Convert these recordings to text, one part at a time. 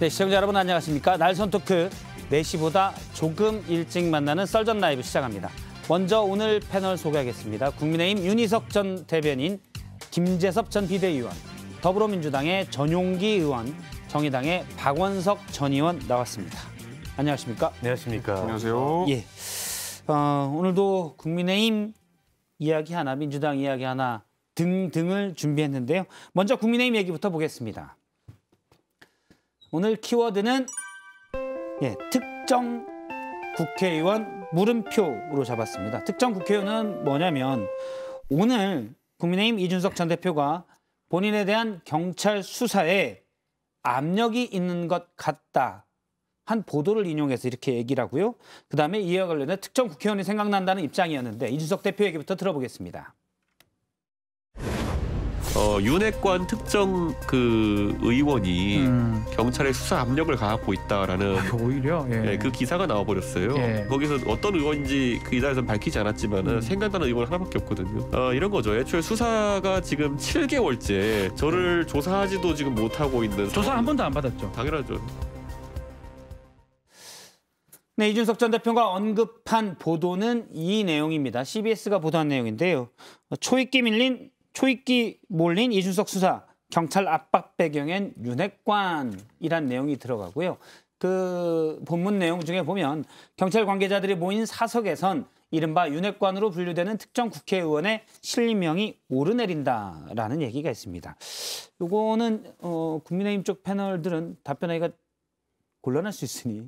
네, 시청자 여러분 안녕하십니까. 날선 토크 4시보다 조금 일찍 만나는 썰전 라이브 시작합니다. 먼저 오늘 패널 소개하겠습니다. 국민의힘 윤희석 전 대변인, 김재섭 전 비대위원, 더불어민주당의 전용기 의원, 정의당의 박원석 전 의원 나왔습니다. 안녕하십니까? 안녕하십니까? 안녕하세요. 예. 어, 오늘도 국민의힘 이야기 하나, 민주당 이야기 하나 등등을 준비했는데요. 먼저 국민의힘 얘기부터 보겠습니다. 오늘 키워드는 예, 특정 국회의원 물음표로 잡았습니다. 특정 국회의원은 뭐냐면 오늘 국민의힘 이준석 전 대표가 본인에 대한 경찰 수사에 압력이 있는 것 같다. 한 보도를 인용해서 이렇게 얘기를 하고요. 그다음에 이와 관련해 특정 국회의원이 생각난다는 입장이었는데 이준석 대표 얘기부터 들어보겠습니다. 어, 윤핵관 특정 그 의원이 음. 경찰에 수사 압력을 가하고 있다라는 아, 오히려 예. 예, 그 기사가 나와버렸어요. 예. 거기서 어떤 의원인지 그 기사에서는 밝히지 않았지만 음. 생각나는 의원 하나밖에 없거든요. 어, 이런 거죠. 애초에 수사가 지금 7개월째 저를 음. 조사하지도 지금 못하고 있는 조사 상황. 한 번도 안 받았죠. 당연하죠. 네, 이준석 전 대표가 언급한 보도는 이 내용입니다. CBS가 보도한 내용인데요. 초입기 밀린 초입기 몰린 이준석 수사 경찰 압박 배경엔 윤핵관이란 내용이 들어가고요. 그 본문 내용 중에 보면 경찰 관계자들이 모인 사석에선 이른바 윤핵관으로 분류되는 특정 국회의원의 실명이 오르내린다라는 얘기가 있습니다. 이거는 어, 국민의힘 쪽 패널들은 답변하기가 곤란할 수 있으니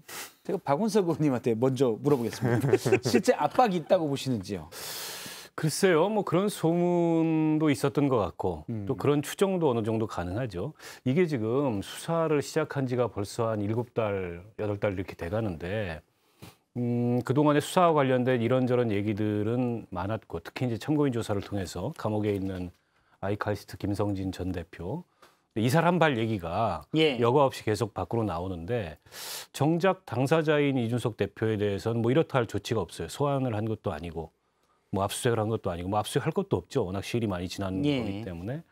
제가 박원석 의원님한테 먼저 물어보겠습니다. 실제 압박이 있다고 보시는지요? 글쎄요, 뭐 그런 소문도 있었던 것 같고 음. 또 그런 추정도 어느 정도 가능하죠. 이게 지금 수사를 시작한 지가 벌써 한 일곱 달 여덟 달 이렇게 돼가는데 음, 그동안에 수사와 관련된 이런저런 얘기들은 많았고 특히 이제 참고인 조사를 통해서 감옥에 있는 아이칼리스트 김성진 전 대표 이 사람 발 얘기가 예. 여과 없이 계속 밖으로 나오는데 정작 당사자인 이준석 대표에 대해서는 뭐 이렇다 할 조치가 없어요. 소환을 한 것도 아니고 뭐 압수수색을 한 것도 아니고 뭐 압수수색할 것도 없죠. 워낙 시일이 많이 지난 예. 거기 때문에.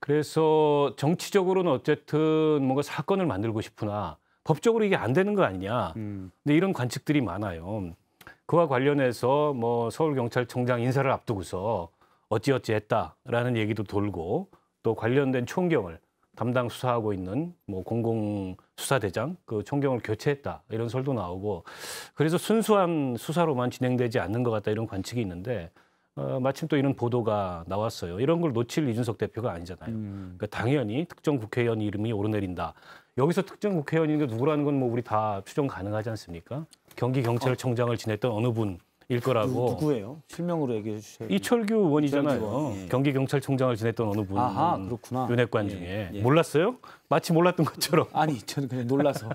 그래서 정치적으로는 어쨌든 뭔가 사건을 만들고 싶으나 법적으로 이게 안 되는 거 아니냐. 음. 근데 이런 관측들이 많아요. 그와 관련해서 뭐 서울경찰청장 인사를 앞두고서 어찌어찌 했다라는 얘기도 돌고 또 관련된 총경을 담당 수사하고 있는 뭐 공공 수사대장 그 총경을 교체했다 이런 설도 나오고 그래서 순수한 수사로만 진행되지 않는 것 같다 이런 관측이 있는데 어, 마침 또 이런 보도가 나왔어요. 이런 걸 놓칠 이준석 대표가 아니잖아요. 음. 그러니까 당연히 특정 국회의원 이름이 오르내린다. 여기서 특정 국회의원인 게 누구라는 건 뭐 우리 다 추정 가능하지 않습니까? 경기 경찰청장을 지냈던 어느 분일 거라고. 누, 구예요 실명으로 얘기해 주세요. 이철규 의원이잖아요. 예. 경기 경찰총장을 지냈던 어느 분. 아하, 그렇구나. 윤핵관 예, 중에 예. 몰랐어요? 마치 몰랐던 것처럼. 아니, 저는 그냥 놀라서.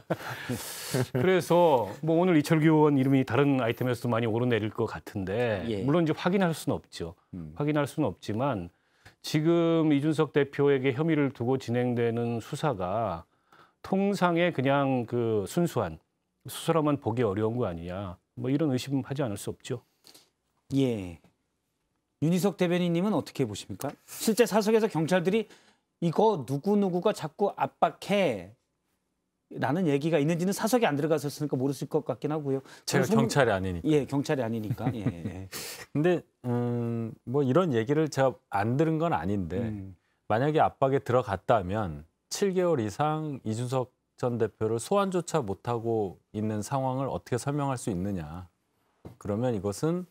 그래서 뭐 오늘 이철규 의원 이름이 다른 아이템에서도 많이 오르내릴 것 같은데 예. 물론 이제 확인할 수는 없죠. 음. 확인할 수는 없지만 지금 이준석 대표에게 혐의를 두고 진행되는 수사가 통상의 그냥 그 순수한 수사로만 보기 어려운 거 아니냐. 뭐 이런 의심하지 않을 수 없죠. 예. 윤희석 대변인님은 어떻게 보십니까? 실제 사석에서 경찰들이 이거 누구누구가 자꾸 압박해 라는 얘기가 있는지는 사석에 안 들어갔었으니까 모르실 것 같긴 하고요. 제가 소문... 경찰이 아니니까. 예, 경찰이 아니니까. 예, 예. 근데 음, 뭐 이런 얘기를 제가 안 들은 건 아닌데 음. 만약에 압박에 들어갔다면 7개월 이상 이준석 전 대표를 소환조차 못하고 있는 상황을 어떻게 설명할 수 있느냐. 그러면 이것은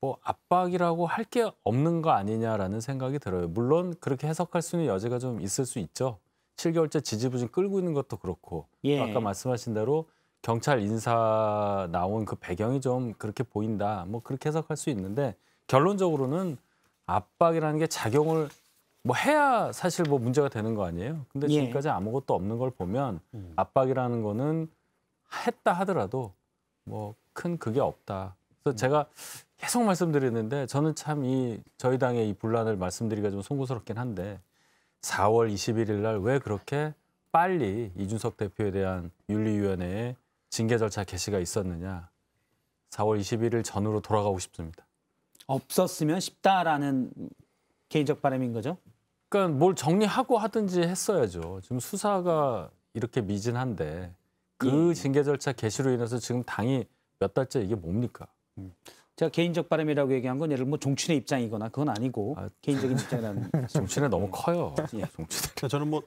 뭐 압박이라고 할 게 없는 거 아니냐라는 생각이 들어요. 물론 그렇게 해석할 수 있는 여지가 좀 있을 수 있죠. 7개월째 지지부진 끌고 있는 것도 그렇고 예. 아까 말씀하신 대로 경찰 인사 나온 그 배경이 좀 그렇게 보인다. 뭐 그렇게 해석할 수 있는데 결론적으로는 압박이라는 게 작용을 뭐 해야 사실 뭐 문제가 되는 거 아니에요. 근데 예. 지금까지 아무것도 없는 걸 보면 음. 압박이라는 거는 했다 하더라도 뭐 큰 그게 없다. 그래서 음. 제가 계속 말씀드리는데 저는 참 이 저희 당의 이 분란을 말씀드리기가 좀 송구스럽긴 한데 4월 21일 날 왜 그렇게 빨리 이준석 대표에 대한 윤리위원회의 징계 절차 개시가 있었느냐. 4월 21일 전으로 돌아가고 싶습니다. 없었으면 싶다라는 개인적 바람인 거죠? 그러니까 뭘 정리하고 하든지 했어야죠. 지금 수사가 이렇게 미진한데 그 예. 징계 절차 개시로 인해서 지금 당이 몇 달째 이게 뭡니까? 음. 제가 개인적 바람이라고 얘기한 건 예를 들뭐 종친의 입장이거나 그건 아니고 아, 개인적인 입장이라는 종친의 너무 커요. 예. 종친. 저는 뭐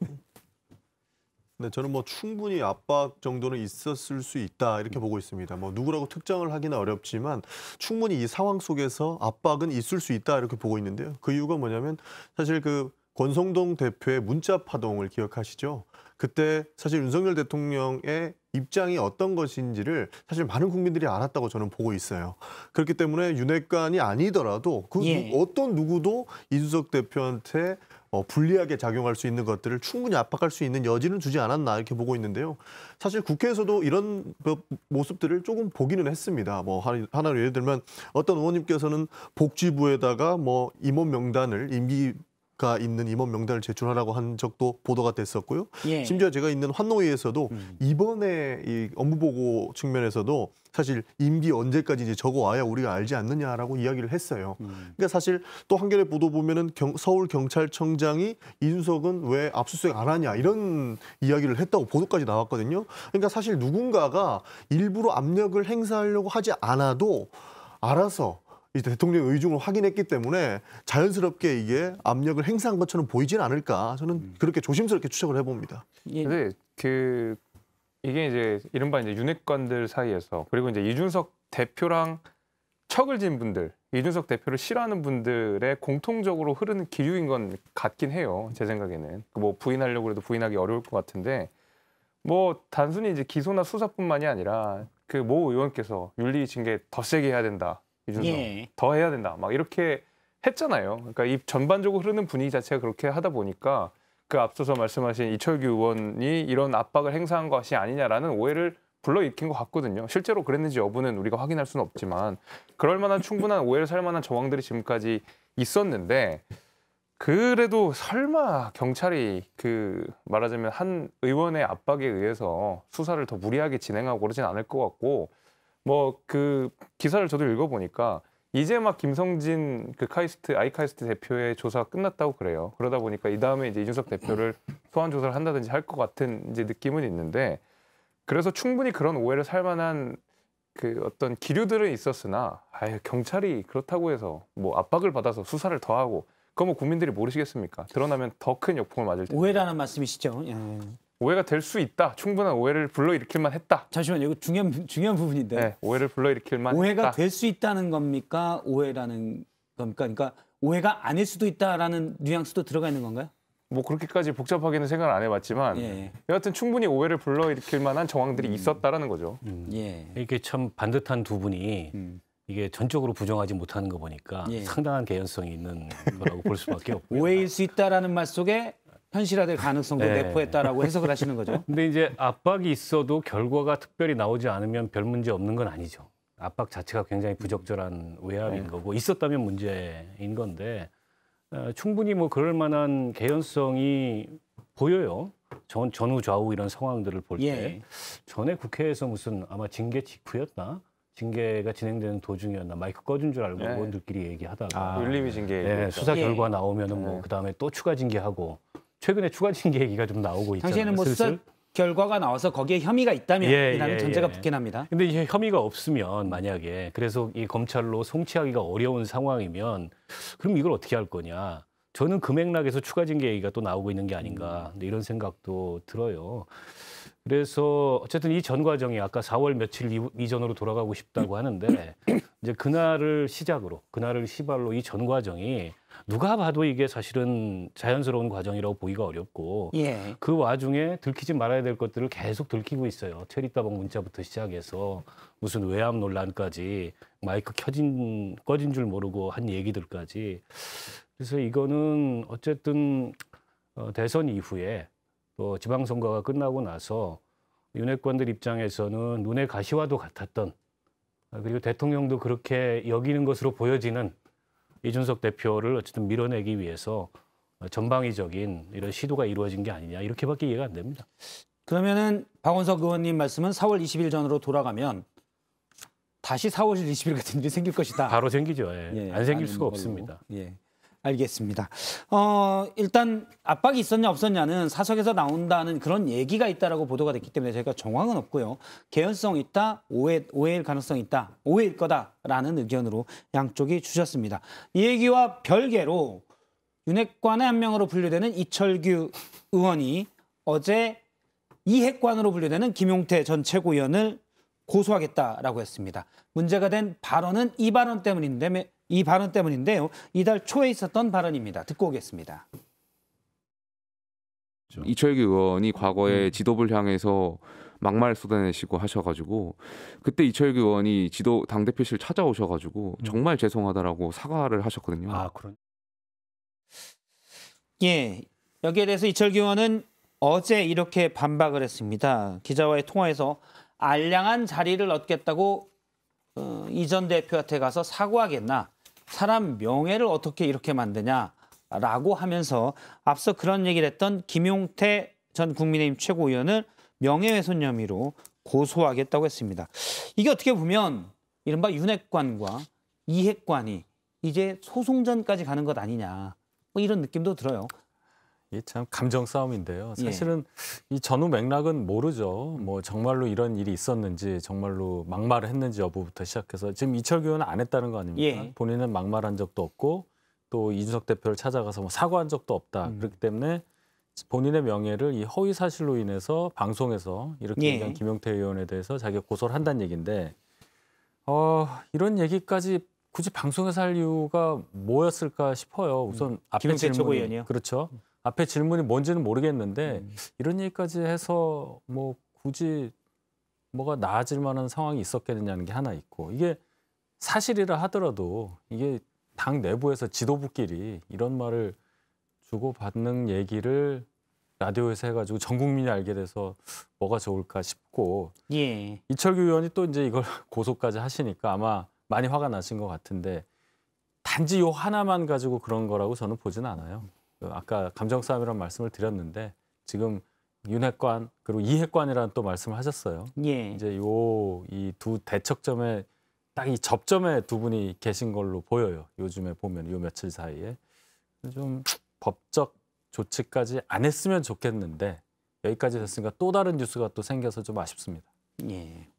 네, 저는 뭐 충분히 압박 정도는 있었을 수 있다 이렇게 보고 있습니다. 뭐 누구라고 특정을 하기는 어렵지만 충분히 이 상황 속에서 압박은 있을 수 있다 이렇게 보고 있는데요. 그 이유가 뭐냐면 사실 그 권성동 대표의 문자 파동을 기억하시죠? 그때 사실 윤석열 대통령의 입장이 어떤 것인지를 사실 많은 국민들이 알았다고 저는 보고 있어요. 그렇기 때문에 윤핵관이 아니더라도 그 예. 어떤 누구도 이준석 대표한테 어, 불리하게 작용할 수 있는 것들을 충분히 압박할 수 있는 여지는 주지 않았나 이렇게 보고 있는데요. 사실 국회에서도 이런 뭐, 모습들을 조금 보기는 했습니다. 뭐 하나로 예를 들면 어떤 의원님께서는 복지부에다가 뭐 임원 명단을 임기 가 있는 임원 명단을 제출하라고 한 적도 보도가 됐었고요. 예. 심지어 제가 있는 환노위에서도 음. 이번에 이 업무보고 측면에서도 사실 임기 언제까지 이제 적어와야 우리가 알지 않느냐라고 이야기를 했어요. 음. 그러니까 사실 또 한겨레 보도 보면은 경, 서울 경찰청장이 이준석은 왜 압수수색 안 하냐 이런 이야기를 했다고 보도까지 나왔거든요. 그러니까 사실 누군가가 일부러 압력을 행사하려고 하지 않아도 알아서 이제 대통령 의중을 확인했기 때문에 자연스럽게 이게 압력을 행사한 것처럼 보이진 않을까 저는 음. 그렇게 조심스럽게 추측을 해봅니다. 예. 근데 그 이게 이제 이른바 이제 윤핵관들 사이에서 그리고 이제 이준석 대표랑 척을 진 분들 이준석 대표를 싫어하는 분들의 공통적으로 흐르는 기류인 건 같긴 해요. 제 생각에는 그 뭐 부인하려고 해도 부인하기 어려울 것 같은데 뭐 단순히 이제 기소나 수사뿐만이 아니라 그모 의원께서 윤리 징계 더 세게 해야 된다. 이준석 예. 더 해야 된다 막 이렇게 했잖아요. 그러니까 이 전반적으로 흐르는 분위기 자체가 그렇게 하다 보니까 그 앞서서 말씀하신 이철규 의원이 이런 압박을 행사한 것이 아니냐라는 오해를 불러일으킨 것 같거든요. 실제로 그랬는지 여부는 우리가 확인할 수는 없지만 그럴 만한 충분한 오해를 살 만한 저항들이 지금까지 있었는데 그래도 설마 경찰이 그 말하자면 한 의원의 압박에 의해서 수사를 더 무리하게 진행하고 그러진 않을 것 같고 뭐그 기사를 저도 읽어보니까 이제 막 김성진 그 카이스트 아이카이스트 대표의 조사가 끝났다고 그래요. 그러다 보니까 이 다음에 이제 이준석 대표를 소환 조사를 한다든지 할 것 같은 이제 느낌은 있는데 그래서 충분히 그런 오해를 살만한 그 어떤 기류들은 있었으나 아유 경찰이 그렇다고 해서 뭐 압박을 받아서 수사를 더 하고 그거 뭐 국민들이 모르시겠습니까? 드러나면 더 큰 역풍을 맞을 텐데. 오해라는 말씀이시죠. 예. 오해가 될 수 있다. 충분한 오해를 불러일으킬만 했다. 잠시만요. 이거 중요한 중요한 부분인데. 네, 오해를 불러일으킬만 오해가 될 수 있다는 겁니까? 오해라는 겁니까? 그러니까 오해가 아닐 수도 있다라는 뉘앙스도 들어가 있는 건가요? 뭐 그렇게까지 복잡하게는 생각을 안 해봤지만 예. 여하튼 충분히 오해를 불러일으킬 만한 정황들이 음. 있었다라는 거죠. 음. 예. 이게 참 반듯한 두 분이 음. 이게 전적으로 부정하지 못하는 거 보니까 예. 상당한 개연성이 있는 거라고 볼 수밖에 없고 오해일 수 있다라는 말 속에 현실화될 가능성도 네. 내포했다라고 해석을 하시는 거죠. 근데 이제 압박이 있어도 결과가 특별히 나오지 않으면 별 문제 없는 건 아니죠. 압박 자체가 굉장히 부적절한 외압인 네. 거고 있었다면 문제인 건데 어, 충분히 뭐 그럴 만한 개연성이 보여요. 전, 전후 좌우 이런 상황들을 볼때 예. 전에 국회에서 무슨 아마 징계 직후였나 징계가 진행되는 도중이었나 마이크 꺼준 줄 알고 네. 의원들끼리 얘기하다가 아, 윤리위 아, 징계 네, 네 수사 결과 예. 나오면은 뭐그 네. 다음에 또 추가 징계하고 최근에 추가 징계 얘기가 좀 나오고 있잖아요. 당시에는 뭐 수사 결과가 나와서 거기에 혐의가 있다면이라는 예, 예, 전제가 예. 붙긴 합니다 근데 이제 혐의가 없으면 만약에 그래서 이 검찰로 송치하기가 어려운 상황이면 그럼 이걸 어떻게 할 거냐? 저는 금액락에서 추가 징계 얘기가 또 나오고 있는 게 아닌가 음. 이런 생각도 들어요. 그래서 어쨌든 이 전 과정이 아까 4월 며칠 이전으로 돌아가고 싶다고 하는데 이제 그날을 시작으로 그날을 시발로 이 전 과정이 누가 봐도 이게 사실은 자연스러운 과정이라고 보기가 어렵고 예. 그 와중에 들키지 말아야 될 것들을 계속 들키고 있어요. 체리따봉 문자부터 시작해서 무슨 외압 논란까지 마이크 켜진 꺼진 줄 모르고 한 얘기들까지 그래서 이거는 어쨌든 어, 대선 이후에 또 어, 지방선거가 끝나고 나서 윤핵관들 입장에서는 눈에 가시와도 같았던 아, 그리고 대통령도 그렇게 여기는 것으로 보여지는 이준석 대표를 어쨌든 밀어내기 위해서 전방위적인 이런 시도가 이루어진 게 아니냐 이렇게밖에 이해가 안 됩니다. 그러면은 박원석 의원님 말씀은 4월 20일 전으로 돌아가면 다시 4월 20일 같은 일이 생길 것이다. 바로 생기죠. 예. 예, 안 생길 수가 걸로. 없습니다. 예. 알겠습니다. 어, 일단 압박이 있었냐 없었냐는 사석에서 나온다는 그런 얘기가 있다라고 보도가 됐기 때문에 저희가 정황은 없고요. 개연성 있다, 오해, 오해일 가능성 있다, 오해일 거다라는 의견으로 양쪽이 주셨습니다. 이 얘기와 별개로 윤핵관의 한 명으로 분류되는 이철규 의원이 어제 이핵관으로 분류되는 김용태 전 최고위원을 고소하겠다라고 했습니다. 문제가 된 발언은 이 발언 때문인데 이 발언 때문인데요. 이달 초에 있었던 발언입니다. 듣고 오겠습니다. 그렇죠. 이철규 의원이 과거에 음. 지도부를 향해서 막말 쏟아내시고 하셔가지고 그때 이철규 의원이 지도 당 대표실 찾아오셔가지고 음. 정말 죄송하다라고 사과를 하셨거든요. 아 그런. 예 여기에 대해서 이철규 의원은 어제 이렇게 반박을 했습니다. 기자와의 통화에서 알량한 자리를 얻겠다고 어, 이전 대표한테 가서 사과하겠나 사람 명예를 어떻게 이렇게 만드냐라고 하면서 앞서 그런 얘기를 했던 김용태 전 국민의힘 최고위원을 명예훼손 혐의로 고소하겠다고 했습니다. 이게 어떻게 보면 이른바 윤핵관과 이핵관이 이제 소송전까지 가는 것 아니냐 뭐 이런 느낌도 들어요. 이참 감정 싸움인데요. 예. 사실은 예. 이 전후 맥락은 모르죠. 뭐 정말로 이런 일이 있었는지 정말로 막말을 했는지 여부부터 시작해서 지금 이철규 의원은 안 했다는 거 아닙니까? 예. 본인은 막말한 적도 없고 또 이준석 대표를 찾아가서 뭐 사과한 적도 없다. 음. 그렇기 때문에 본인의 명예를 이 허위 사실로 인해서 방송에서 이렇게 예. 얘기한 김용태 의원에 대해서 자기가 고소를 한다는 얘기인데 어, 이런 얘기까지 굳이 방송에서 할 이유가 뭐였을까 싶어요. 우선 음. 앞에 김용태 최고위원이요. 그렇죠. 앞에 질문이 뭔지는 모르겠는데 음. 이런 얘기까지 해서 뭐 굳이 뭐가 나아질 만한 상황이 있었겠느냐는 게 하나 있고 이게 사실이라 하더라도 이게 당 내부에서 지도부끼리 이런 말을 주고받는 얘기를 라디오에서 해가지고 전 국민이 알게 돼서 뭐가 좋을까 싶고 예. 이철규 의원이 또 이제 이걸 고소까지 하시니까 아마 많이 화가 나신 것 같은데 단지 요 하나만 가지고 그런 거라고 저는 보진 않아요. 어, 아까 감정 싸움이라는 말씀을 드렸는데 지금 윤핵관 그리고 이핵관이라는 또 말씀을 하셨어요. 예. 이제 요 이 두 대척점에 딱 이 접점에 두 분이 계신 걸로 보여요. 요즘에 보면 요 며칠 사이에 좀 법적 조치까지 안 했으면 좋겠는데 여기까지 됐으니까 또 다른 뉴스가 또 생겨서 좀 아쉽습니다. 예.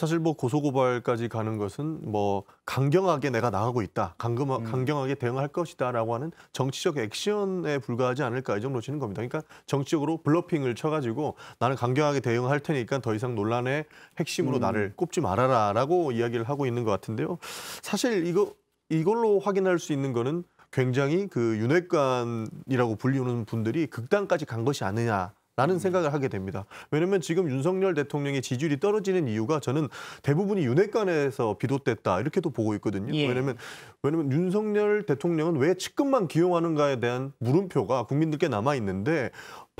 사실 뭐 고소고발까지 가는 것은 뭐 강경하게 내가 나가고 있다, 강금, 음. 강경하게 대응할 것이다라고 하는 정치적 액션에 불과하지 않을까 이 정도 치는 겁니다. 그러니까 정치적으로 블러핑을 쳐가지고 나는 강경하게 대응할 테니까 더 이상 논란의 핵심으로 음. 나를 꼽지 말아라라고 이야기를 하고 있는 것 같은데요. 사실 이거 이걸로 확인할 수 있는 거는 굉장히 그윤회관이라고 불리우는 분들이 극단까지 간 것이 아니냐 라는 음. 생각을 하게 됩니다. 왜냐면 지금 윤석열 대통령의 지지율이 떨어지는 이유가 저는 대부분이 윤핵관에서 비롯됐다 이렇게도 보고 있거든요. 예. 왜냐면왜냐면 윤석열 대통령은 왜 측근만 기용하는가에 대한 물음표가 국민들께 남아 있는데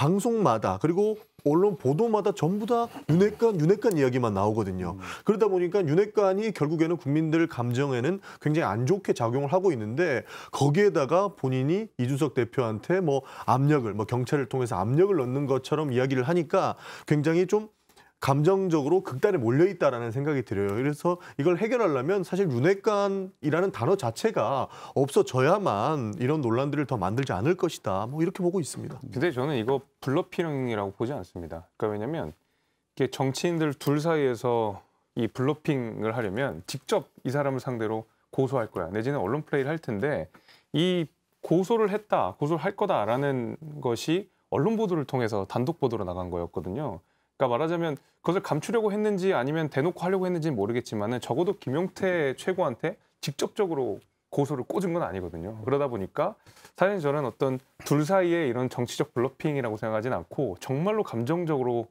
방송마다 그리고 언론 보도마다 전부 다 윤핵관 윤핵관 이야기만 나오거든요. 음. 그러다 보니까 윤핵관이 결국에는 국민들 감정에는 굉장히 안 좋게 작용을 하고 있는데 거기에다가 본인이 이준석 대표한테 뭐 압력을 뭐 경찰을 통해서 압력을 넣는 것처럼 이야기를 하니까 굉장히 좀 감정적으로 극단에 몰려 있다라는 생각이 들어요. 그래서 이걸 해결하려면 사실 윤핵관이라는 단어 자체가 없어져야만 이런 논란들을 더 만들지 않을 것이다. 뭐 이렇게 보고 있습니다. 근데 저는 이거 블러핑이라고 보지 않습니다. 그러니까 왜냐면 이게 정치인들 둘 사이에서 이 블러핑을 하려면 직접 이 사람을 상대로 고소할 거야. 내지는 언론 플레이를 할 텐데 이 고소를 했다, 고소를 할 거다라는 것이 언론 보도를 통해서 단독 보도로 나간 거였거든요. 그러니까 말하자면 그것을 감추려고 했는지 아니면 대놓고 하려고 했는지는 모르겠지만은 적어도 김용태 최고한테 직접적으로 고소를 꽂은 건 아니거든요. 그러다 보니까 사실 저는 어떤 둘 사이에 이런 정치적 블러핑이라고 생각하진 않고 정말로 감정적으로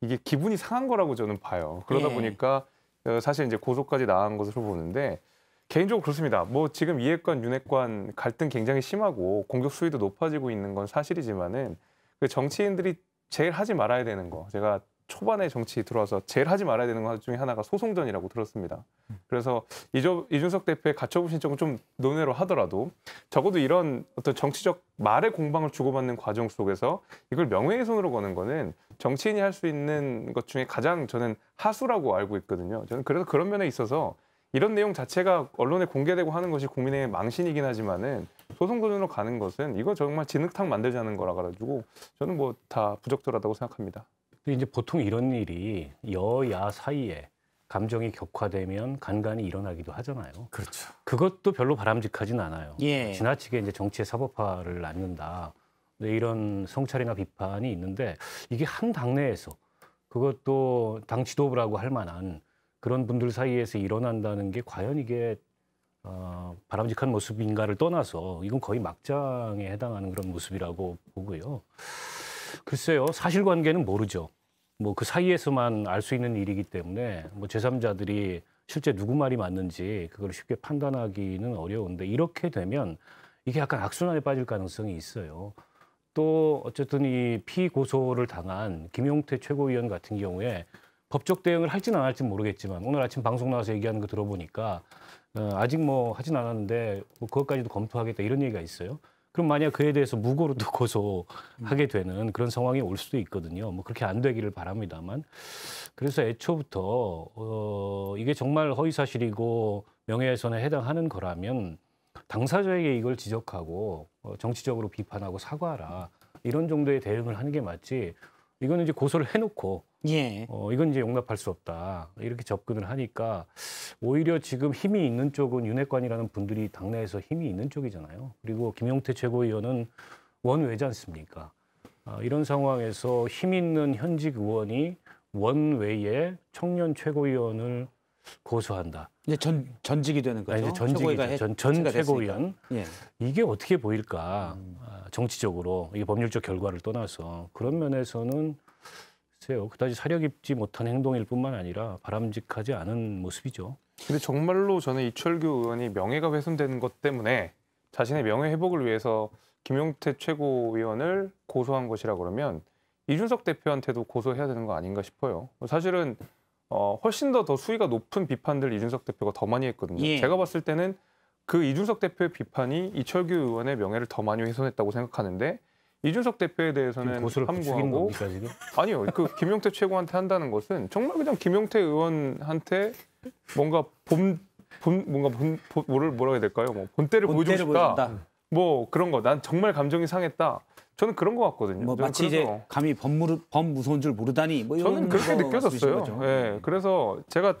이게 기분이 상한 거라고 저는 봐요. 그러다 예. 보니까 어, 사실 이제 고소까지 나간 것으로 보는데 개인적으로 그렇습니다. 뭐 지금 이해권윤핵권 갈등 굉장히 심하고 공격 수위도 높아지고 있는 건 사실이지만은 그 정치인들이 제일 하지 말아야 되는 거 제가 초반에 정치에 들어와서 제일 하지 말아야 되는 것 중에 하나가 소송전이라고 들었습니다. 음. 그래서 이준석 대표의 가처분 신청은 좀 논외로 하더라도 적어도 이런 어떤 정치적 말의 공방을 주고받는 과정 속에서 이걸 명예훼손으로 거는 거는 정치인이 할 수 있는 것 중에 가장 저는 하수라고 알고 있거든요. 저는 그래서 그런 면에 있어서 이런 내용 자체가 언론에 공개되고 하는 것이 국민의 망신이긴 하지만은 소송 전으로 가는 것은 이거 정말 진흙탕 만들자는 거라 가지고 저는 뭐 다 부적절하다고 생각합니다. 이제 보통 이런 일이 여야 사이에 감정이 격화되면 간간히 일어나기도 하잖아요. 그렇죠. 그것도 별로 바람직하진 않아요. 예. 지나치게 이제 정치의 사법화를 낳는다. 네, 이런 성찰이나 비판이 있는데 이게 한 당내에서 그것도 당 지도부라고 할 만한 그런 분들 사이에서 일어난다는 게 과연 이게 어, 바람직한 모습인가를 떠나서 이건 거의 막장에 해당하는 그런 모습이라고 보고요. 글쎄요, 사실관계는 모르죠. 뭐그 사이에서만 알 수 있는 일이기 때문에 뭐 제3자들이 실제 누구 말이 맞는지 그걸 쉽게 판단하기는 어려운데 이렇게 되면 이게 약간 악순환에 빠질 가능성이 있어요. 또 어쨌든 이 피고소를 당한 김용태 최고위원 같은 경우에 법적 대응을 할진는안 할지 모르겠지만 오늘 아침 방송 나와서 얘기하는 거 들어보니까 어, 아직 뭐 하진 않았는데 뭐 그것까지도 검토하겠다 이런 얘기가 있어요. 그럼 만약 그에 대해서 무고로 또 고소하게 음. 되는 그런 상황이 올 수도 있거든요. 뭐 그렇게 안 되기를 바랍니다만. 그래서 애초부터 어 이게 정말 허위 사실이고 명예훼손에 해당하는 거라면 당사자에게 이걸 지적하고 어, 정치적으로 비판하고 사과하라 이런 정도의 대응을 하는 게 맞지. 이거는 이제 고소를 해놓고 예. 어, 이건 이제 용납할 수 없다. 이렇게 접근을 하니까 오히려 지금 힘이 있는 쪽은 윤핵관이라는 분들이 당내에서 힘이 있는 쪽이잖아요. 그리고 김용태 최고위원은 원외지 않습니까? 아, 이런 상황에서 힘 있는 현직 의원이 원외에 청년 최고위원을 고소한다. 이제 전 전직이 되는 아, 거죠. 아니, 전직이죠. 전, 전 최고위원. 예. 이게 어떻게 보일까? 음. 아, 정치적으로 이게 법률적 결과를 떠나서 그런 면에서는 글쎄요. 그다지 사려 깊지 못한 행동일 뿐만 아니라 바람직하지 않은 모습이죠. 근데 정말로 저는 이철규 의원이 명예가 훼손된것 때문에 자신의 명예 회복을 위해서 김용태 최고위원을 고소한 것이라 그러면 이준석 대표한테도 고소해야 되는 거 아닌가 싶어요. 사실은 어, 훨씬 더, 더 수위가 높은 비판들 이준석 대표가 더 많이 했거든요. 예. 제가 봤을 때는 그 이준석 대표의 비판이 이철규 의원의 명예를 더 많이 훼손했다고 생각하는데 이준석 대표에 대해서는 함구하고 그 아니요 그 김용태 최고한테 한다는 것은 정말 그냥 김용태 의원한테 뭔가 봄, 봄 뭔가 본, 본, 뭐를 뭐라 해야 될까요 뭐 본때를, 본때를 보여주고 싶다 뭐 그런 거 난 정말 감정이 상했다 저는 그런 것 같거든요. 뭐 마치 이제 감히 법무르, 법무서운 줄 모르다니. 뭐 저는 그렇게 느껴졌어요. 예. 네. 그래서 제가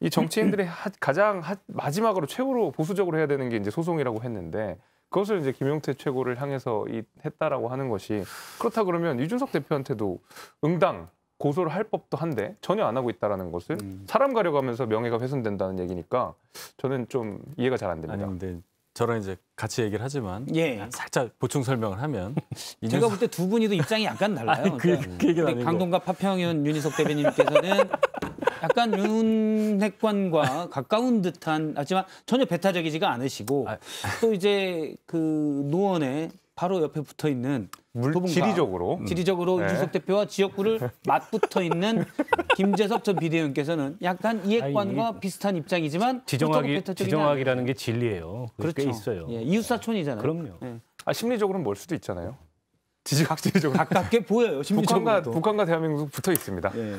이 정치인들이 하, 가장 하, 마지막으로 최고로 보수적으로 해야 되는 게 이제 소송이라고 했는데 그것을 이제 김용태 최고를 향해서 이, 했다라고 하는 것이 그렇다 그러면 이준석 대표한테도 응당 고소를 할 법도 한데 전혀 안 하고 있다라는 것을 음. 사람 가려가면서 명예가 훼손된다는 얘기니까 저는 좀 이해가 잘 안 됩니다. 아니 근데 저랑 이제 같이 얘기를 하지만 예. 살짝 보충 설명을 하면 제가 볼 때 두 분이도 입장이 약간 달라요. 아니, 그, 그러니까 그, 그 강동과 파평현 윤희석 대변인께서는 약간 윤핵관과 가까운 듯한 하지만 전혀 배타적이지가 않으시고 아, 또 이제 그 노원에 바로 옆에 붙어 있는 물, 지리적으로 지리적으로 음. 네. 이준석 대표와 지역구를 맞붙어 있는 김재석전 비대위원께서는 약간 이해관과 아니, 비슷한 입장이지만 지정학이 지정학이라는 게 진리예요. 그렇게 그렇죠. 있어요. 예, 이웃사촌이잖아요. 그럼요. 예. 아 심리적으로는 멀 수도 있잖아요. 지지각지적으로 가깝게 보여요. 북한과 북한과 대한민국 붙어 있습니다. 예.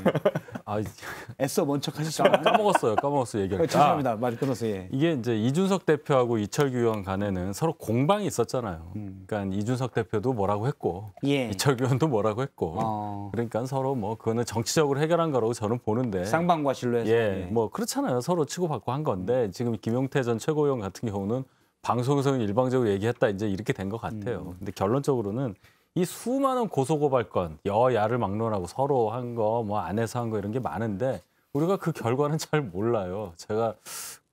아, 애써 먼척 하셨지 아, 까먹었어요. 까먹었어요. 얘기를. 네, 죄송합니다. 말 끊어서 예. 이게 이제 이준석 대표하고 이철규 의원 간에는 서로 공방이 있었잖아요. 음. 그러니까 이준석 대표도 뭐라고 했고 예. 이철규 의원도 뭐라고 했고 어. 그러니까 서로 뭐 그거는 정치적으로 해결한 거라고 저는 보는데 쌍방과실로 해서 예, 예. 뭐 그렇잖아요. 서로 치고받고 한 건데 음. 지금 김용태 전 최고위원 같은 경우는 방송에서 일방적으로 얘기했다 이제 이렇게 된 것 같아요. 음. 근데 결론적으로는 이 수많은 고소고발 건 여야를 막론하고 서로 한 거 뭐 안에서 한 거 이런 게 많은데 우리가 그 결과는 잘 몰라요. 제가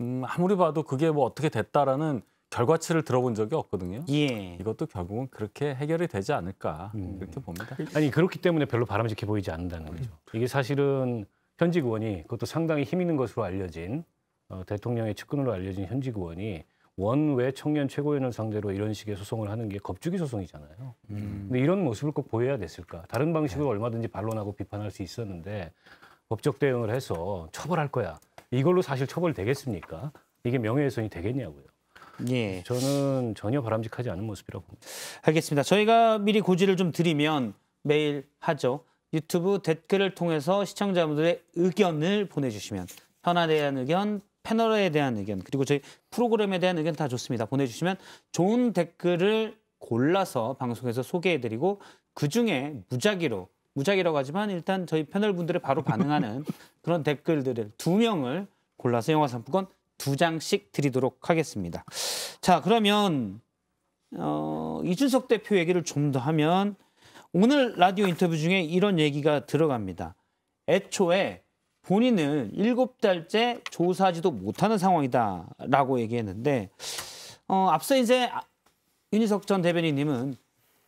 음 아무리 봐도 그게 뭐 어떻게 됐다라는 결과치를 들어본 적이 없거든요. 예. 이것도 결국은 그렇게 해결이 되지 않을까 음. 그렇게 봅니다. 아니 그렇기 때문에 별로 바람직해 보이지 않는다는 거죠. 그렇죠. 이게 사실은 현직 의원이 그것도 상당히 힘 있는 것으로 알려진 어, 대통령의 측근으로 알려진 현직 의원이 원외 청년 최고위원을 상대로 이런 식의 소송을 하는 게 겁주기 소송이잖아요. 그런데 음. 이런 모습을 꼭 보여야 됐을까? 다른 방식으로 네. 얼마든지 반론하고 비판할 수 있었는데 법적 대응을 해서 처벌할 거야. 이걸로 사실 처벌되겠습니까? 이게 명예훼손이 되겠냐고요. 예. 저는 전혀 바람직하지 않은 모습이라고 봅니다. 알겠습니다. 저희가 미리 고지를 좀 드리면 매일 하죠. 유튜브 댓글을 통해서 시청자분들의 의견을 보내주시면 현안에 대한 의견, 패널에 대한 의견 그리고 저희 프로그램에 대한 의견 다 좋습니다. 보내주시면 좋은 댓글을 골라서 방송에서 소개해드리고 그중에 무작위로 무작위라고 하지만 일단 저희 패널분들의 바로 반응하는 그런 댓글들을 두 명을 골라서 영화 상품권 두 장씩 드리도록 하겠습니다. 자 그러면 어, 이준석 대표 얘기를 좀 더 하면 오늘 라디오 인터뷰 중에 이런 얘기가 들어갑니다. 애초에 본인은 일곱 달째 조사하지도 못하는 상황이다라고 얘기했는데 어, 앞서 이제 아, 윤희석 전 대변인님은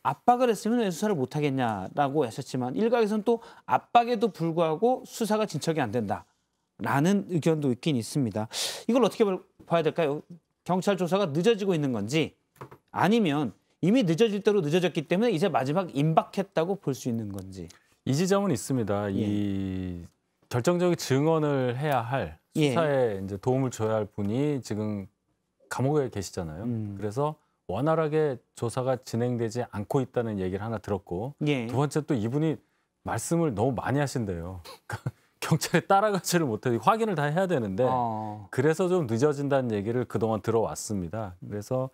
압박을 했으면 왜 수사를 못하겠냐라고 하셨지만 일각에서는 또 압박에도 불구하고 수사가 진척이 안 된다라는 의견도 있긴 있습니다. 이걸 어떻게 봐야 될까요? 경찰 조사가 늦어지고 있는 건지 아니면 이미 늦어질 대로 늦어졌기 때문에 이제 마지막 임박했다고 볼 수 있는 건지 이 지점은 있습니다. 예. 이 결정적인 증언을 해야 할 예. 수사에 예. 이제 도움을 줘야 할 분이 지금 감옥에 계시잖아요. 음. 그래서 원활하게 조사가 진행되지 않고 있다는 얘기를 하나 들었고 예. 두 번째 또 이분이 말씀을 너무 많이 하신대요. 경찰에 따라가지를 못해서 확인을 다 해야 되는데 어. 그래서 좀 늦어진다는 얘기를 그동안 들어왔습니다. 그래서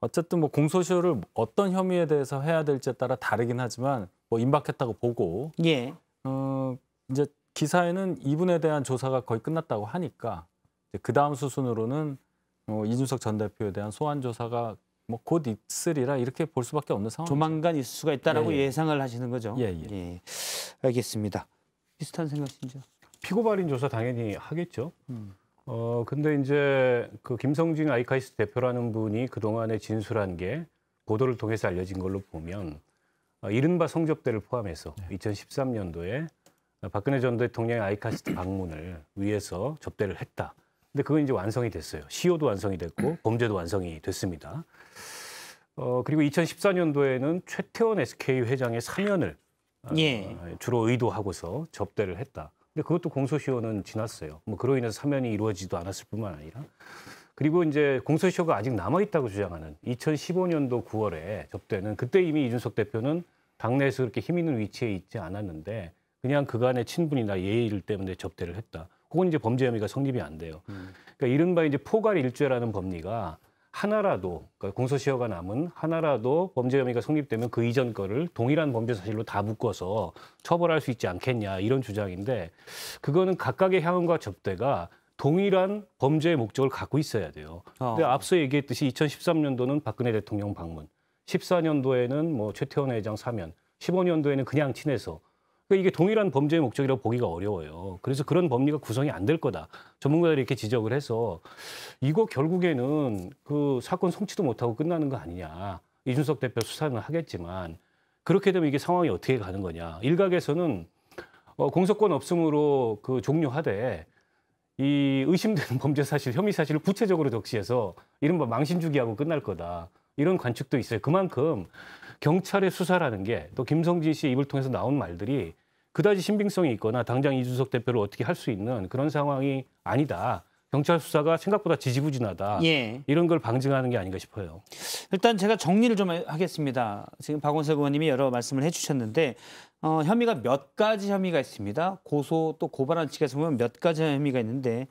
어쨌든 뭐 공소시효를 어떤 혐의에 대해서 해야 될지에 따라 다르긴 하지만 뭐 임박했다고 보고 예. 어, 이제 기사에는 이분에 대한 조사가 거의 끝났다고 하니까 그 다음 수순으로는 어, 이준석 전 대표에 대한 소환 조사가 뭐 곧 있으리라 이렇게 볼 수밖에 없는 상황. 조만간 있을 수가 있다라고 예, 예. 상을 하시는 거죠. 예, 예. 예. 알겠습니다. 비슷한 생각이죠. 피고발인 조사 당연히 하겠죠. 음. 어 근데 이제 그 김성진 아이카이스트 대표라는 분이 그 동안에 진술한 게 보도를 통해서 알려진 걸로 보면 어, 이른바 성접대를 포함해서 네. 2013년도에 박근혜 전 대통령의 아이카시트 방문을 위해서 접대를 했다. 근데 그건 이제 완성이 됐어요. 시효도 완성이 됐고 범죄도 완성이 됐습니다. 어, 그리고 2014년도에는 최태원 SK 회장의 사면을 아, 예. 주로 의도하고서 접대를 했다. 근데 그것도 공소시효는 지났어요. 뭐 그로 인해서 사면이 이루어지지도 않았을 뿐만 아니라 그리고 이제 공소시효가 아직 남아 있다고 주장하는 2015년도 9월에 접대는 그때 이미 이준석 대표는 당내에서 그렇게 힘 있는 위치에 있지 않았는데 그냥 그간의 친분이나 예의일 때문에 접대를 했다. 혹은 이제 범죄 혐의가 성립이 안 돼요. 음. 그러니까 이른바 이제 포괄 일죄라는 법리가 하나라도 그러니까 공소시효가 남은 하나라도 범죄 혐의가 성립되면 그 이전 거를 동일한 범죄 사실로 다 묶어서 처벌할 수 있지 않겠냐 이런 주장인데 그거는 각각의 향응과 접대가 동일한 범죄의 목적을 갖고 있어야 돼요. 아. 근데 앞서 얘기했듯이 2013년도는 박근혜 대통령 방문, 14년도에는 뭐 최태원 회장 사면, 15년도에는 그냥 친해서 그러니까 이게 동일한 범죄의 목적이라고 보기가 어려워요. 그래서 그런 법리가 구성이 안 될 거다. 전문가들이 이렇게 지적을 해서 이거 결국에는 그 사건 송치도 못하고 끝나는 거 아니냐. 이준석 대표 수사는 하겠지만 그렇게 되면 이게 상황이 어떻게 가는 거냐. 일각에서는 어, 공소권 없음으로 그 종료하되 이 의심되는 범죄 사실, 혐의 사실을 구체적으로 적시해서 이른바 망신주기하고 끝날 거다. 이런 관측도 있어요. 그만큼 경찰의 수사라는 게 또 김성진 씨 입을 통해서 나온 말들이 그다지 신빙성이 있거나 당장 이준석 대표를 어떻게 할 수 있는 그런 상황이 아니다. 경찰 수사가 생각보다 지지부진하다. 예. 이런 걸 방증하는 게 아닌가 싶어요. 일단 제가 정리를 좀 하겠습니다. 지금 박원석 의원님이 여러 말씀을 해주셨는데 어, 혐의가 몇 가지 혐의가 있습니다. 고소 또 고발한 측에서 보면 몇 가지 혐의가 있는데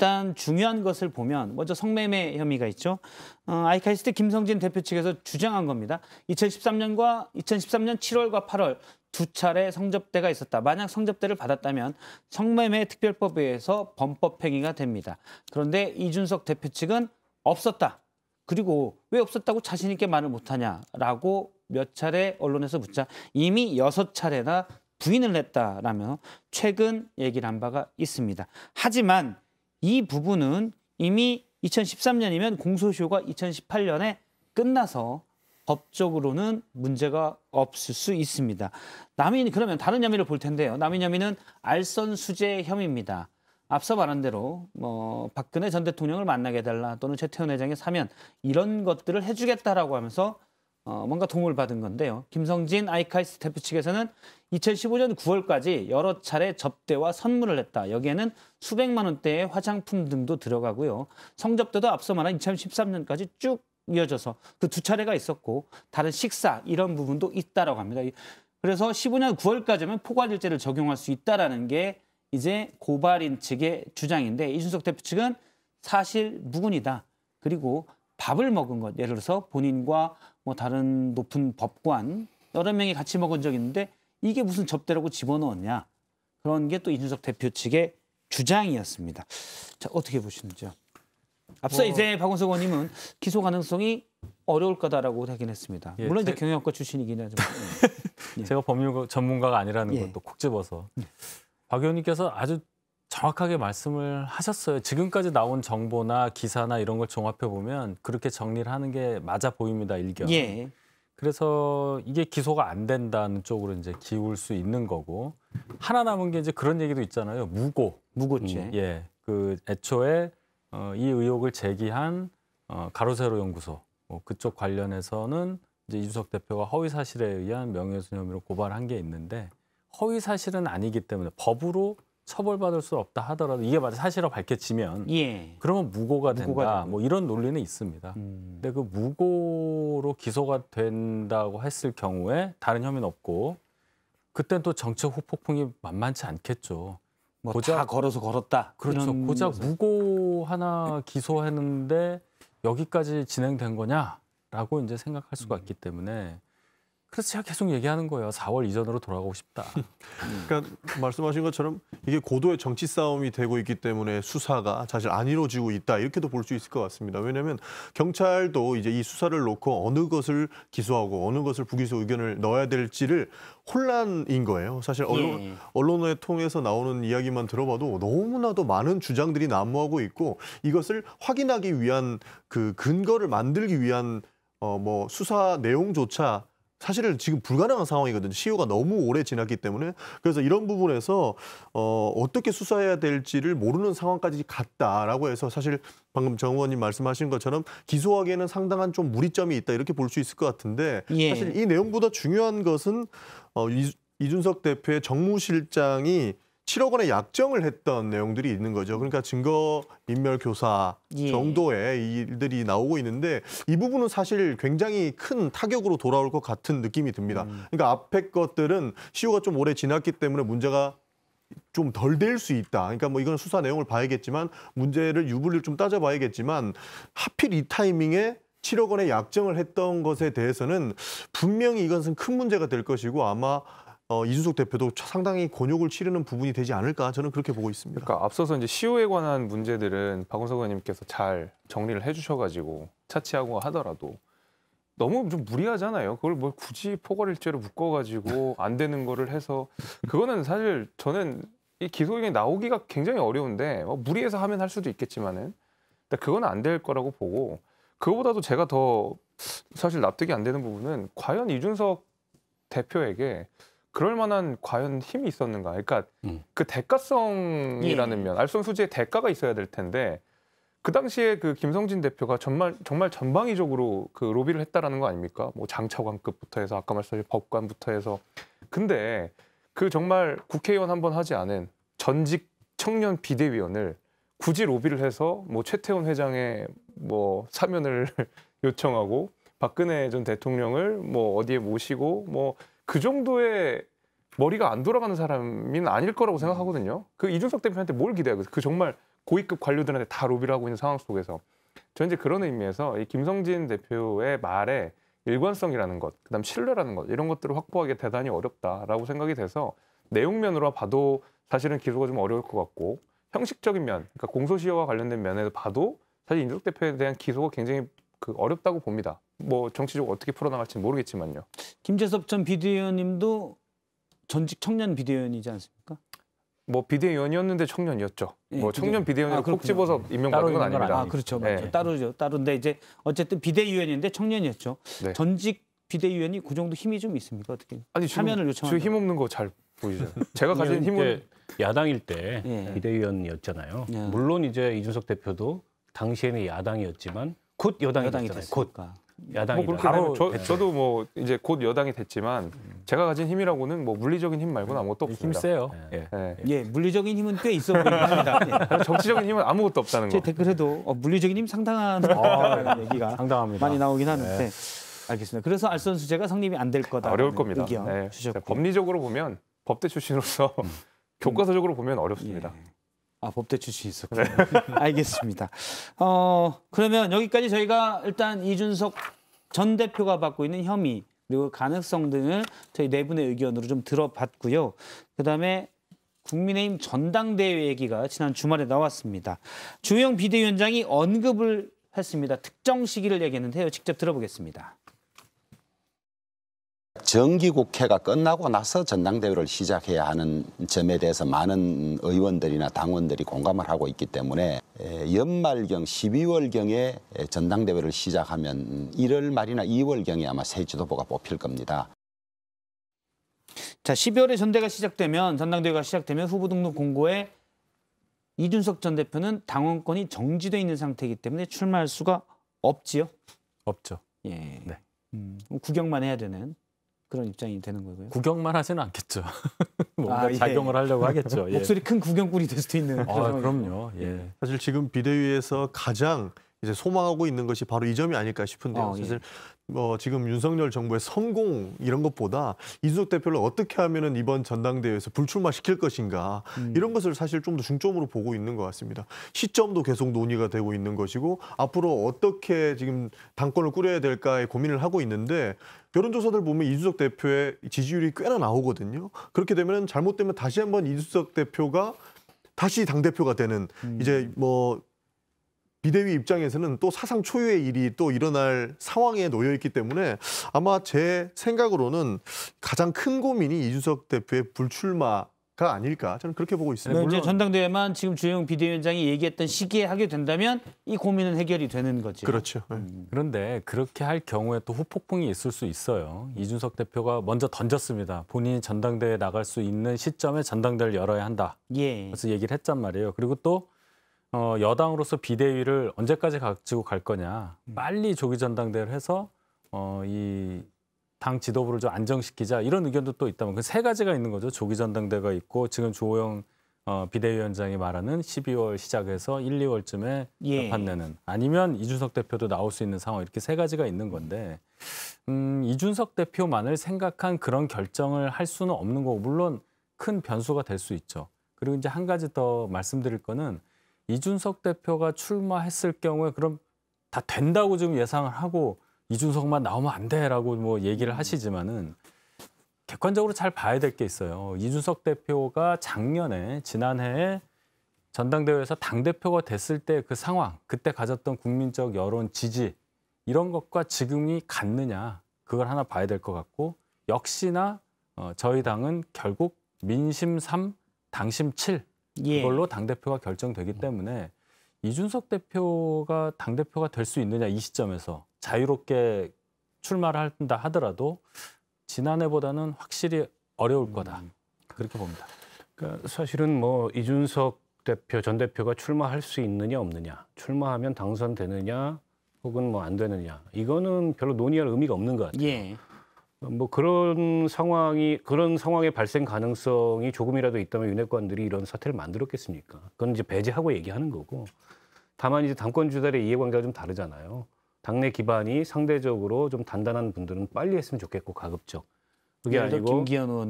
일단 중요한 것을 보면 먼저 성매매 혐의가 있죠. 어, 아이카이스트 김성진 대표 측에서 주장한 겁니다. 2013년과 2013년 7월과 8월 두 차례 성접대가 있었다. 만약 성접대를 받았다면 성매매 특별법에 의해서 범법행위가 됩니다. 그런데 이준석 대표 측은 없었다. 그리고 왜 없었다고 자신 있게 말을 못하냐라고 몇 차례 언론에서 묻자 이미 여섯 차례나 부인을 했다라며 최근 얘기를 한 바가 있습니다. 하지만 이 부분은 이미 2013년이면 공소시효가 2018년에 끝나서 법적으로는 문제가 없을 수 있습니다. 남인 그러면 다른 혐의를 볼 텐데요. 남인 혐의는 알선 수재 혐의입니다. 앞서 말한 대로 뭐 박근혜 전 대통령을 만나게 달라 또는 최태원 회장의 사면 이런 것들을 해주겠다라고 하면서 어, 뭔가 도움을 받은 건데요. 김성진 아이카이 스 대표 측에서는 2015년 9월까지 여러 차례 접대와 선물을 했다. 여기에는 수백만 원대의 화장품 등도 들어가고요. 성접대도 앞서 말한 2013년까지 쭉 이어져서 그 두 차례가 있었고 다른 식사 이런 부분도 있다라고 합니다. 그래서 15년 9월까지면 포괄일제를 적용할 수 있다라는 게 이제 고발인 측의 주장인데 이준석 대표 측은 사실 무근이다. 그리고 밥을 먹은 것 예를 들어서 본인과 뭐 다른 높은 법관 여러 명이 같이 먹은 적이 있는데 이게 무슨 접대라고 집어넣었냐 그런 게 또 이준석 대표 측의 주장이었습니다. 자 어떻게 보시는지요? 앞서 어... 이제 박원석 의원님은 기소 가능성이 어려울 거다라고 하긴 했습니다. 예, 물론 제... 이제 경영학과 출신이긴 하지만 예. 제가 법률 전문가가 아니라는 예. 걸또 콕 집어서 예. 박 의원님께서 아주 정확하게 말씀을 하셨어요. 지금까지 나온 정보나 기사나 이런 걸 종합해 보면 그렇게 정리를 하는 게 맞아 보입니다. 일견. 예. 그래서 이게 기소가 안 된다는 쪽으로 이제 기울 수 있는 거고 하나 남은 게 이제 그런 얘기도 있잖아요. 무고. 무고죄. 음, 예. 그 애초에 어, 이 의혹을 제기한 어, 가로세로 연구소 뭐 그쪽 관련해서는 이제 이준석 대표가 허위 사실에 의한 명예훼손 혐의로 고발한 게 있는데 허위 사실은 아니기 때문에 법으로 처벌받을 수 없다 하더라도 이게 만약 사실로 밝혀지면 예. 그러면 무고가 된다. 무고가 뭐 이런 논리는 있습니다. 음. 근데 그 무고로 기소가 된다고 했을 경우에 다른 혐의는 없고 그땐 또정치적 후폭풍이 만만치 않겠죠. 뭐 고작, 다 걸어서 걸었다. 그렇죠. 고작 것은. 무고 하나 기소했는데 여기까지 진행된 거냐라고 이제 생각할 수가 음. 있기 때문에 그래서 제가 계속 얘기하는 거예요. 4월 이전으로 돌아가고 싶다. 그러니까 말씀하신 것처럼 이게 고도의 정치 싸움이 되고 있기 때문에 수사가 사실 안 이루어지고 있다 이렇게도 볼 수 있을 것 같습니다. 왜냐하면 경찰도 이제 이 수사를 놓고 어느 것을 기소하고 어느 것을 부기소 의견을 넣어야 될지를 혼란인 거예요. 사실 언론, 예. 예. 언론을 통해서 나오는 이야기만 들어봐도 너무나도 많은 주장들이 난무하고 있고 이것을 확인하기 위한 그 근거를 만들기 위한 어, 뭐 수사 내용조차 사실은 지금 불가능한 상황이거든요. 시효가 너무 오래 지났기 때문에 그래서 이런 부분에서 어, 어떻게 수사해야 될지를 모르는 상황까지 갔다라고 해서 사실 방금 정 의원님 말씀하신 것처럼 기소하기에는 상당한 좀 무리점이 있다 이렇게 볼 수 있을 것 같은데 예. 사실 이 내용보다 중요한 것은 어, 이, 준석 대표의 정무실장이 7억 원의 약정을 했던 내용들이 있는 거죠. 그러니까 증거 인멸 교사 예. 정도의 일들이 나오고 있는데 이 부분은 사실 굉장히 큰 타격으로 돌아올 것 같은 느낌이 듭니다. 음. 그러니까 앞에 것들은 시효가 좀 오래 지났기 때문에 문제가 좀 덜 될 수 있다. 그러니까 뭐 이건 수사 내용을 봐야겠지만 문제를 유불리를 좀 따져봐야겠지만 하필 이 타이밍에 7억 원의 약정을 했던 것에 대해서는 분명히 이것은 큰 문제가 될 것이고 아마 어, 이준석 대표도 상당히 곤욕을 치르는 부분이 되지 않을까 저는 그렇게 보고 있습니다. 그러니까 앞서서 이제 시효에 관한 문제들은 박원석 의원님께서 잘 정리를 해주셔가지고 차치하고 하더라도 너무 좀 무리하잖아요. 그걸 뭘 뭐 굳이 포괄일죄로 묶어가지고 안 되는 거를 해서 그거는 사실 저는 이기소의이 나오기가 굉장히 어려운데 뭐 무리해서 하면 할 수도 있겠지만은 그건 안 될 거라고 보고 그거보다도 제가 더 사실 납득이 안 되는 부분은 과연 이준석 대표에게 그럴 만한 과연 힘이 있었는가? 그러니까 음. 그 대가성이라는 예, 예. 면, 알선 수지의 대가가 있어야 될 텐데 그 당시에 그 김성진 대표가 정말 정말 전방위적으로 그 로비를 했다라는 거 아닙니까? 뭐 장차관급부터 해서 아까 말씀하신 법관부터 해서 근데 그 정말 국회의원 한번 하지 않은 전직 청년 비대위원을 굳이 로비를 해서 뭐 최태원 회장의 뭐 사면을 요청하고 박근혜 전 대통령을 뭐 어디에 모시고 뭐그 정도의 머리가 안 돌아가는 사람은 아닐 거라고 생각하거든요. 그 이준석 대표한테 뭘 기대하고 그 정말 고위급 관료들한테 다 로비를 하고 있는 상황 속에서 저는 이제 그런 의미에서 이 김성진 대표의 말에 일관성이라는 것, 그다음 신뢰라는 것 이런 것들을 확보하기 대단히 어렵다라고 생각이 돼서 내용면으로 봐도 사실은 기소가 좀 어려울 것 같고 형식적인 면, 그러니까 공소시효와 관련된 면에서 봐도 사실 이준석 대표에 대한 기소가 굉장히 그 어렵다고 봅니다. 뭐 정치적으로 어떻게 풀어나갈지 모르겠지만요. 김재섭 전 비대위원님도 전직 청년 비대위원이지 않습니까? 뭐 비대위원이었는데 청년이었죠. 예, 뭐 청년 비대위원을 아, 꼭 집어서 임명받은 건 아닙니다. 아, 그렇죠. 네. 따로죠. 따로인데 이제 어쨌든 비대위원인데 청년이었죠. 네. 전직 비대위원이 그 정도 힘이 좀 있습니까? 어떻게? 아니, 사면을 요청하는 지힘 없는 거 잘 보이죠. 제가 가진 힘은 야당일 때 예. 비대위원이었잖아요. 예. 물론 이제 이준석 대표도 당시에는 야당이었지만 곧 여당이, 여당이 됐어요곧 야당이 뭐 바로 저, 네. 저도 뭐 이제 곧 여당이 됐지만 제가 가진 힘이라고는 뭐 물리적인 힘 말고는 아무것도 네, 없습니다. 힘 세요. 네. 예. 예. 예. 물리적인 힘은 꽤 있어 보입니다. 정치적인 힘은 아무것도 없다는 거. 제 댓글에도 어, 물리적인 힘 상당한 아, 얘기가 상당합니다. 많이 나오긴 하는데 알겠습니다. 그래서 알선수재가 성립이 안 될 거다. 아, 어려울 겁니다. 의 법리적으로 보면 법대 출신으로서 음. 교과서적으로 보면 어렵습니다. 예. 아 법대 출신이 있었군요. 네. 알겠습니다. 어 그러면 여기까지 저희가 일단 이준석 전 대표가 받고 있는 혐의 그리고 가능성 등을 저희 네 분의 의견으로 좀 들어봤고요. 그다음에 국민의힘 전당대회 얘기가 지난 주말에 나왔습니다. 주영 비대위원장이 언급을 했습니다. 특정 시기를 얘기했는데요. 직접 들어보겠습니다. 정기국회가 끝나고 나서 전당대회를 시작해야 하는 점에 대해서 많은 의원들이나 당원들이 공감을 하고 있기 때문에 연말경 12월경에 전당대회를 시작하면 1월 말이나 2월경에 아마 새 지도부가 뽑힐 겁니다. 자 12월에 전대가 시작되면 전당대회가 시작되면 후보 등록 공고에 이준석 전 대표는 당원권이 정지돼 있는 상태이기 때문에 출마할 수가 없지요? 없죠. 예. 네. 음, 구경만 해야 되는. 그런 입장이 되는 거고요. 구경만 하지는 않겠죠. 뭔가 아, 예. 작용을 하려고 하겠죠. 예. 목소리 큰 구경꾼이 될 수도 있는. 아, 그럼요. 예. 예. 사실 지금 비대위에서 가장 이제 소망하고 있는 것이 바로 이 점이 아닐까 싶은데요. 아, 예. 사실 뭐 지금 윤석열 정부의 성공 이런 것보다 이준석 대표를 어떻게 하면은 이번 전당대회에서 불출마 시킬 것인가 음. 이런 것을 사실 좀 더 중점으로 보고 있는 것 같습니다. 시점도 계속 논의가 되고 있는 것이고 앞으로 어떻게 지금 당권을 꾸려야 될까에 고민을 하고 있는데 여론조사들 보면 이준석 대표의 지지율이 꽤나 나오거든요. 그렇게 되면 잘못되면 다시 한번 이준석 대표가 다시 당 대표가 되는 음. 이제 뭐 비대위 입장에서는 또 사상 초유의 일이 또 일어날 상황에 놓여 있기 때문에 아마 제 생각으로는 가장 큰 고민이 이준석 대표의 불출마 가 아닐까 저는 그렇게 보고 있습니다. 네, 물 전당대회만 지금 주영 비대위원장이 얘기했던 시기에 하게 된다면 이 고민은 해결이 되는 거죠. 그렇죠. 네. 음. 그런데 그렇게 할 경우에 또 후폭풍이 있을 수 있어요. 이준석 대표가 먼저 던졌습니다. 본인이 전당대회 나갈 수 있는 시점에 전당대회를 열어야 한다. 예. 그래서 얘기를 했단 말이에요. 그리고 또 어, 여당으로서 비대위를 언제까지 가지고 갈 거냐. 음. 빨리 조기 전당대회를 해서 어, 이 당 지도부를 좀 안정시키자 이런 의견도 또 있다면 그 세 가지가 있는 거죠. 조기 전당대회가 있고 지금 조호영 어, 비대위원장이 말하는 12월 시작해서 1, 2월쯤에 예. 판내는 아니면 이준석 대표도 나올 수 있는 상황 이렇게 세 가지가 있는 건데 음, 이준석 대표만을 생각한 그런 결정을 할 수는 없는 거고 물론 큰 변수가 될 수 있죠. 그리고 이제 한 가지 더 말씀드릴 거는 이준석 대표가 출마했을 경우에 그럼 다 된다고 지금 예상을 하고 이준석만 나오면 안 돼라고 뭐 얘기를 하시지만은 객관적으로 잘 봐야 될 게 있어요. 이준석 대표가 작년에 지난해에 전당대회에서 당 대표가 됐을 때 그 상황, 그때 가졌던 국민적 여론 지지 이런 것과 지금이 같느냐 그걸 하나 봐야 될 것 같고 역시나 어, 저희 당은 결국 민심 3, 당심 7 예. 그걸로 당 대표가 결정되기 때문에 이준석 대표가 당 대표가 될 수 있느냐 이 시점에서 자유롭게 출마를 한다 하더라도 지난해보다는 확실히 어려울 음, 거다 그렇게 봅니다. 그러니까 사실은 뭐 이준석 대표 전 대표가 출마할 수 있느냐 없느냐 출마하면 당선되느냐 혹은 뭐 안 되느냐 이거는 별로 논의할 의미가 없는 것 같아요. 예. 뭐 그런 상황이 그런 상황의 발생 가능성이 조금이라도 있다면 윤핵관들이 이런 사태를 만들었겠습니까? 그건 이제 배제하고 얘기하는 거고 다만 이제 당권 주달의 이해관계가 좀 다르잖아요. 당내 기반이 상대적으로 좀 단단한 분들은 빨리 했으면 좋겠고 가급적 그게 아니고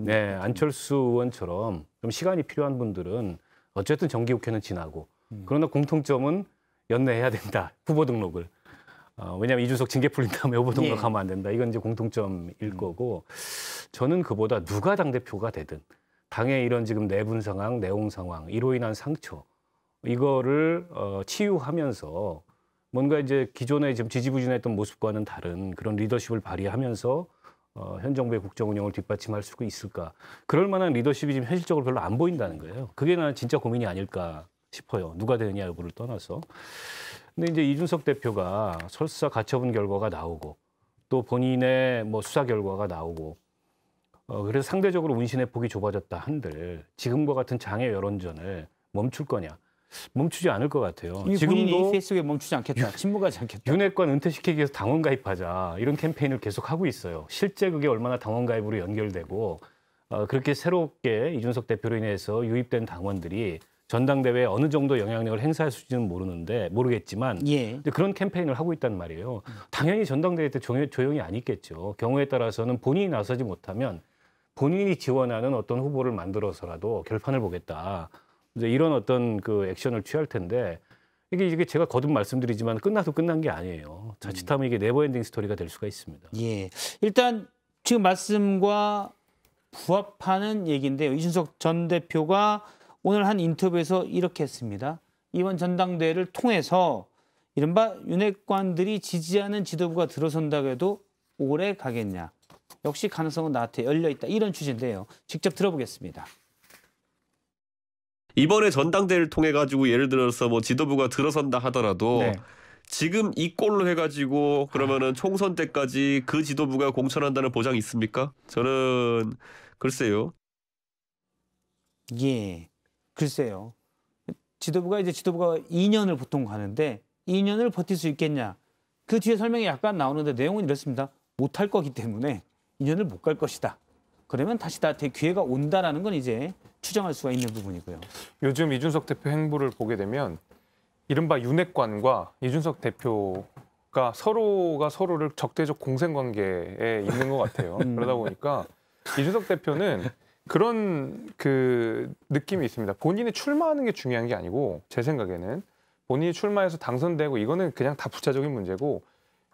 네 안철수 의원처럼 좀 시간이 필요한 분들은 어쨌든 정기국회는 지나고 음. 그러나 공통점은 연내해야 된다 후보 등록을 어, 왜냐하면 이준석 징계 풀린 다음에 후보 등록하면 예. 안 된다. 이건 이제 공통점일 음. 거고 저는 그보다 누가 당 대표가 되든 당의 이런 지금 내분 상황, 내홍 상황 이로 인한 상처 이거를 어, 치유하면서 뭔가 이제 기존에 지금 지지부진했던 모습과는 다른 그런 리더십을 발휘하면서 어, 현 정부의 국정 운영을 뒷받침할 수 있을까? 그럴 만한 리더십이 지금 현실적으로 별로 안 보인다는 거예요. 그게 나는 진짜 고민이 아닐까 싶어요. 누가 되느냐 여부를 떠나서. 근데 이제 이준석 대표가 설사 가처분 결과가 나오고 또 본인의 뭐 수사 결과가 나오고 어, 그래서 상대적으로 운신의 폭이 좁아졌다 한들 지금과 같은 장애 여론전을 멈출 거냐? 멈추지 않을 것 같아요. 지금도 페이스북에 멈추지 않겠다. 침묵하지 않겠다. 윤핵관 은퇴시키기 위해서 당원 가입하자 이런 캠페인을 계속 하고 있어요. 실제 그게 얼마나 당원 가입으로 연결되고 어, 그렇게 새롭게 이준석 대표로 인해서 유입된 당원들이 전당대회에 어느 정도 영향력을 행사할 수있는지는 모르는데 모르겠지만 예. 그런 캠페인을 하고 있단 말이에요. 당연히 전당대회 때 조용히, 조용히 안 있겠죠. 경우에 따라서는 본인이 나서지 못하면 본인이 지원하는 어떤 후보를 만들어서라도 결판을 보겠다. 이제 이런 어떤 그 액션을 취할 텐데 이게 이게 제가 거듭 말씀드리지만 끝나도 끝난 게 아니에요. 자칫하면 이게 네버엔딩 스토리가 될 수가 있습니다. 예. 일단 지금 말씀과 부합하는 얘기인데요. 이준석 전 대표가 오늘 한 인터뷰에서 이렇게 했습니다. 이번 전당대회를 통해서 이른바 윤핵관들이 지지하는 지도부가 들어선다고 해도 오래 가겠냐. 역시 가능성은 나한테 열려있다. 이런 취지인데요. 직접 들어보겠습니다. 이번에 전당대회를 통해 가지고 예를 들어서 뭐 지도부가 들어선다 하더라도 네. 지금 이 꼴로 해가지고 그러면은 총선 때까지 그 지도부가 공천한다는 보장이 있습니까? 저는 글쎄요. 예. 글쎄요. 지도부가 이제 지도부가 2년을 보통 가는데 2년을 버틸 수 있겠냐. 그 뒤에 설명이 약간 나오는데 내용은 이렇습니다. 못할 거기 때문에 2년을 못 갈 것이다. 그러면 다시 나한테 기회가 온다라는 건 이제 추정할 수가 있는 부분이고요. 요즘 이준석 대표 행보를 보게 되면 이른바 윤핵관과 이준석 대표가 서로가 서로를 적대적 공생관계에 있는 것 같아요. 음. 그러다 보니까 이준석 대표는 그런 그 느낌이 있습니다. 본인이 출마하는 게 중요한 게 아니고 제 생각에는 본인이 출마해서 당선되고 이거는 그냥 다 부차적인 문제고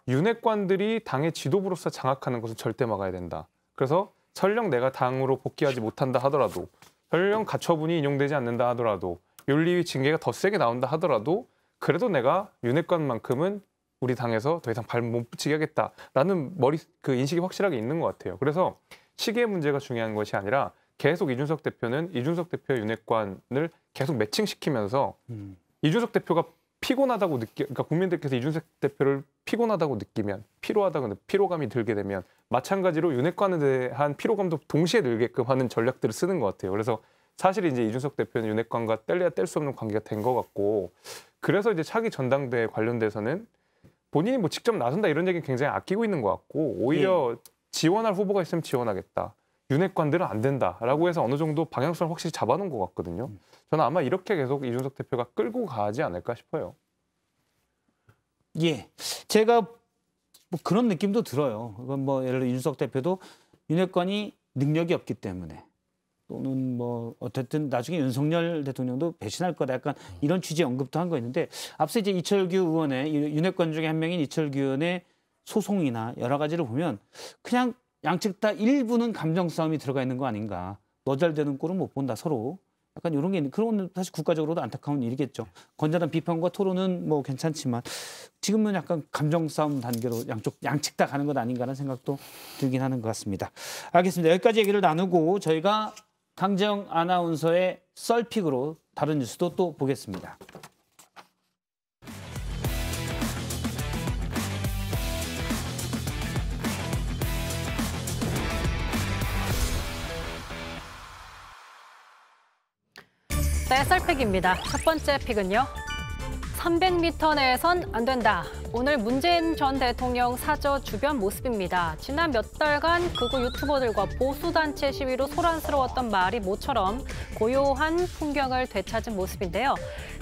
윤핵관들이 당의 지도부로서 장악하는 것은 절대 막아야 된다. 그래서 설령 내가 당으로 복귀하지 못한다 하더라도 설령 가처분이 인용되지 않는다 하더라도 윤리위 징계가 더 세게 나온다 하더라도 그래도 내가 윤핵관만큼은 우리 당에서 더 이상 발 못 붙이게 하겠다라는 머리 그 인식이 확실하게 있는 것 같아요. 그래서 시계 문제가 중요한 것이 아니라 계속 이준석 대표는 이준석 대표의 윤핵관을 계속 매칭시키면서 음. 이준석 대표가 피곤하다고 느끼 그러니까 국민들께서 이준석 대표를 피곤하다고 느끼면 피로하다고 피로감이 들게 되면 마찬가지로 윤핵관에 대한 피로감도 동시에 늘게끔 하는 전략들을 쓰는 것 같아요. 그래서 사실 이제 이준석 대표는 윤핵관과 뗄래야 뗄 수 없는 관계가 된 것 같고 그래서 이제 차기 전당대회 관련돼서는 본인이 뭐 직접 나선다 이런 얘기 는 굉장히 아끼고 있는 것 같고 오히려 예. 지원할 후보가 있으면 지원하겠다. 윤핵관들은 안 된다라고 해서 어느 정도 방향성을 확실히 잡아놓은 것 같거든요. 음. 저는 아마 이렇게 계속 이준석 대표가 끌고 가지 않을까 싶어요. 예, 제가 뭐 그런 느낌도 들어요. 그건 뭐 예를 들어 이준석 대표도 윤핵관이 능력이 없기 때문에 또는 뭐 어쨌든 나중에 윤석열 대통령도 배신할 거다 약간 이런 취지 의 언급도 한 거 있는데 앞서 이제 이철규 의원의 윤핵관 중에 한 명인 이철규 의원의 소송이나 여러 가지를 보면 그냥 양측 다 일부는 감정 싸움이 들어가 있는 거 아닌가. 너잘 되는 꼴은 못 본다 서로. 약간 이런 게 있는 그런 사실 국가적으로도 안타까운 일이겠죠. 건전한 비판과 토론은 뭐 괜찮지만 지금은 약간 감정 싸움 단계로 양쪽 양측 다 가는 것 아닌가라는 생각도 들긴 하는 것 같습니다. 알겠습니다. 여기까지 얘기를 나누고 저희가 강재영 아나운서의 썰픽으로 다른 뉴스도 또 보겠습니다. 네, 썰팩입니다. 첫 번째 픽은요. 300m 내에선 안 된다. 오늘 문재인 전 대통령 사저 주변 모습입니다. 지난 몇 달간 극우 유튜버들과 보수단체 시위로 소란스러웠던 말이 모처럼 고요한 풍경을 되찾은 모습인데요.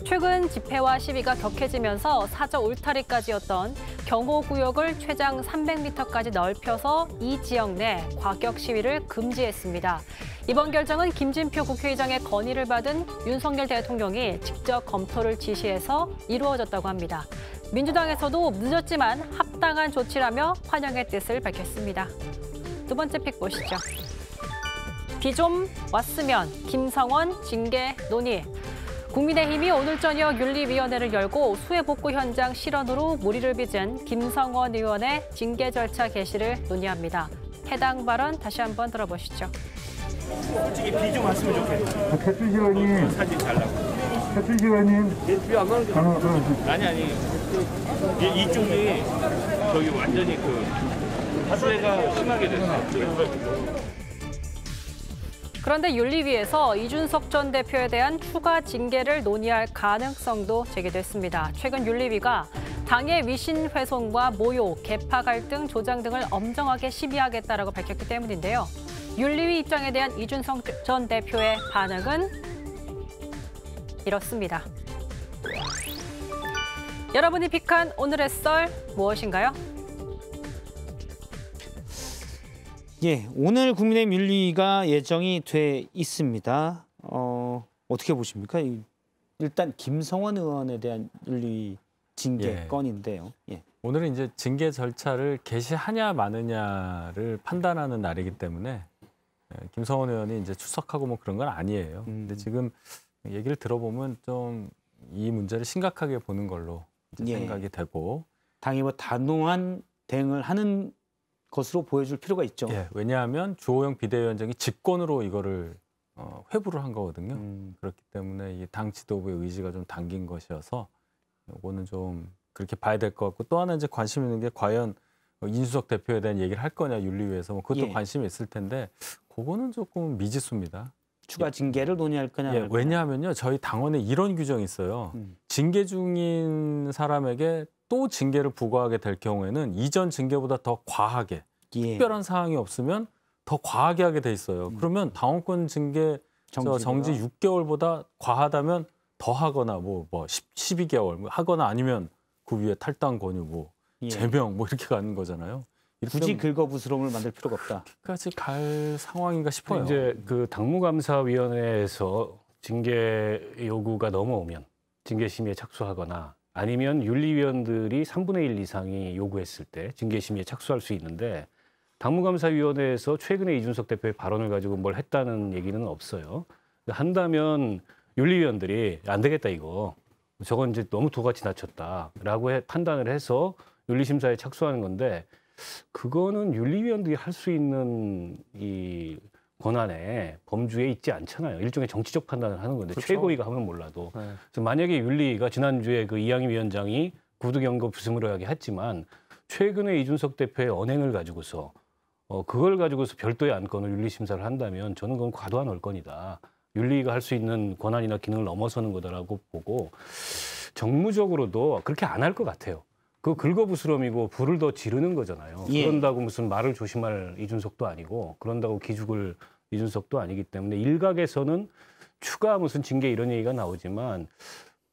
최근 집회와 시위가 격해지면서 사저 울타리까지였던 경호구역을 최장 300m까지 넓혀서 이 지역 내 과격 시위를 금지했습니다. 이번 결정은 김진표 국회의장의 건의를 받은 윤석열 대통령이 직접 검토를 지시해서 이루어졌다고 합니다. 민주당에서도 늦었지만 합당한 조치라며 환영의 뜻을 밝혔습니다. 두 번째 픽 보시죠. 비 좀 왔으면 김성원 징계 논의. 국민의힘이 오늘 저녁 윤리위원회를 열고 수해 복구 현장 실언으로 무리를 빚은 김성원 의원의 징계 절차 개시를 논의합니다. 해당 발언 다시 한번 들어보시죠. 솔직히 비 좀 왔으면 좋겠어. 아, 태필 의원님. 사진 잘 나고. 태필 의원님. 비안 오는 게 아니 아니. 이, 이쪽이 저기 완전히 그 화재가 심하게 됐어요. 그런데 윤리위에서 이준석 전 대표에 대한 추가 징계를 논의할 가능성도 제기됐습니다. 최근 윤리위가 당의 위신 훼손과 모욕, 개파 갈등, 조장 등을 엄정하게 심의하겠다라고 밝혔기 때문인데요. 윤리위 입장에 대한 이준석 전 대표의 반응은 이렇습니다. 여러분이 픽한 오늘의 썰 무엇인가요? 예, 오늘 국민의 윤리가 예정이 돼 있습니다. 어, 어떻게 보십니까? 일단 김성원 의원에 대한 윤리 징계 예. 건인데요. 예. 오늘은 이제 징계 절차를 개시하냐 마느냐를 판단하는 날이기 때문에 예, 김성원 의원이 이제 추석하고 뭐 그런 건 아니에요. 음. 근데 지금 얘기를 들어보면 좀 이 문제를 심각하게 보는 걸로 예. 생각이 되고 당이 뭐 단호한 대응을 하는 것으로 보여줄 필요가 있죠. 예, 왜냐하면 주호영 비대위원장이 직권으로 이거를 어, 회부를 한 거거든요. 음. 그렇기 때문에 이 당 지도부의 의지가 좀 담긴 것이어서 이거는 좀 그렇게 봐야 될 것 같고 또 하나 이제 관심 있는 게 과연 인수석 대표에 대한 얘기를 할 거냐 윤리위에서 뭐 그것도 예. 관심이 있을 텐데 그거는 조금 미지수입니다. 추가 예. 징계를 논의할 거냐. 예, 왜냐하면요, 저희 당원에 이런 규정이 있어요. 음. 징계 중인 사람에게 또 징계를 부과하게 될 경우에는 이전 징계보다 더 과하게 예. 특별한 사항이 없으면 더 과하게 하게 돼 있어요. 음. 그러면 당원권 징계 정지가. 정지 6개월보다 과하다면 더 하거나 뭐뭐 뭐 12개월 뭐 뭐 하거나 아니면 그 위에 탈당 권유 뭐 예. 제명 뭐 이렇게 가는 거잖아요. 굳이 긁어부스러움을 만들 필요가 없다. 까지 그러니까 갈 상황인가 싶어요. 이제 그 당무감사위원회에서 징계 요구가 넘어오면 징계 심의에 착수하거나 아니면 윤리위원들이 3분의 1 이상이 요구했을 때 징계 심의에 착수할 수 있는데 당무감사위원회에서 최근에 이준석 대표의 발언을 가지고 뭘 했다는 얘기는 없어요. 한다면 윤리위원들이 안 되겠다 이거 저건 이제 너무 도가 지나쳤다라고 판단을 해서 윤리심사에 착수하는 건데 그거는 윤리위원들이 할 수 있는 이 권한의 범주에 있지 않잖아요. 일종의 정치적 판단을 하는 건데 그렇죠. 최고위가 하면 몰라도. 네. 그래서 만약에 윤리가 위 지난주에 그 이양희 위원장이 구두경고 부스무리하게 했지만 최근에 이준석 대표의 언행을 가지고서 어, 그걸 가지고서 별도의 안건을 윤리심사를 한다면 저는 그건 과도한 얼건이다. 윤리가 위할수 있는 권한이나 기능을 넘어서는 거다라고 보고 정무적으로도 그렇게 안 할 것 같아요. 그 긁어부스럼이고 불을 더 지르는 거잖아요. 예. 그런다고 무슨 말을 조심할 이준석도 아니고 그런다고 기죽을 이준석도 아니기 때문에 일각에서는 추가 무슨 징계 이런 얘기가 나오지만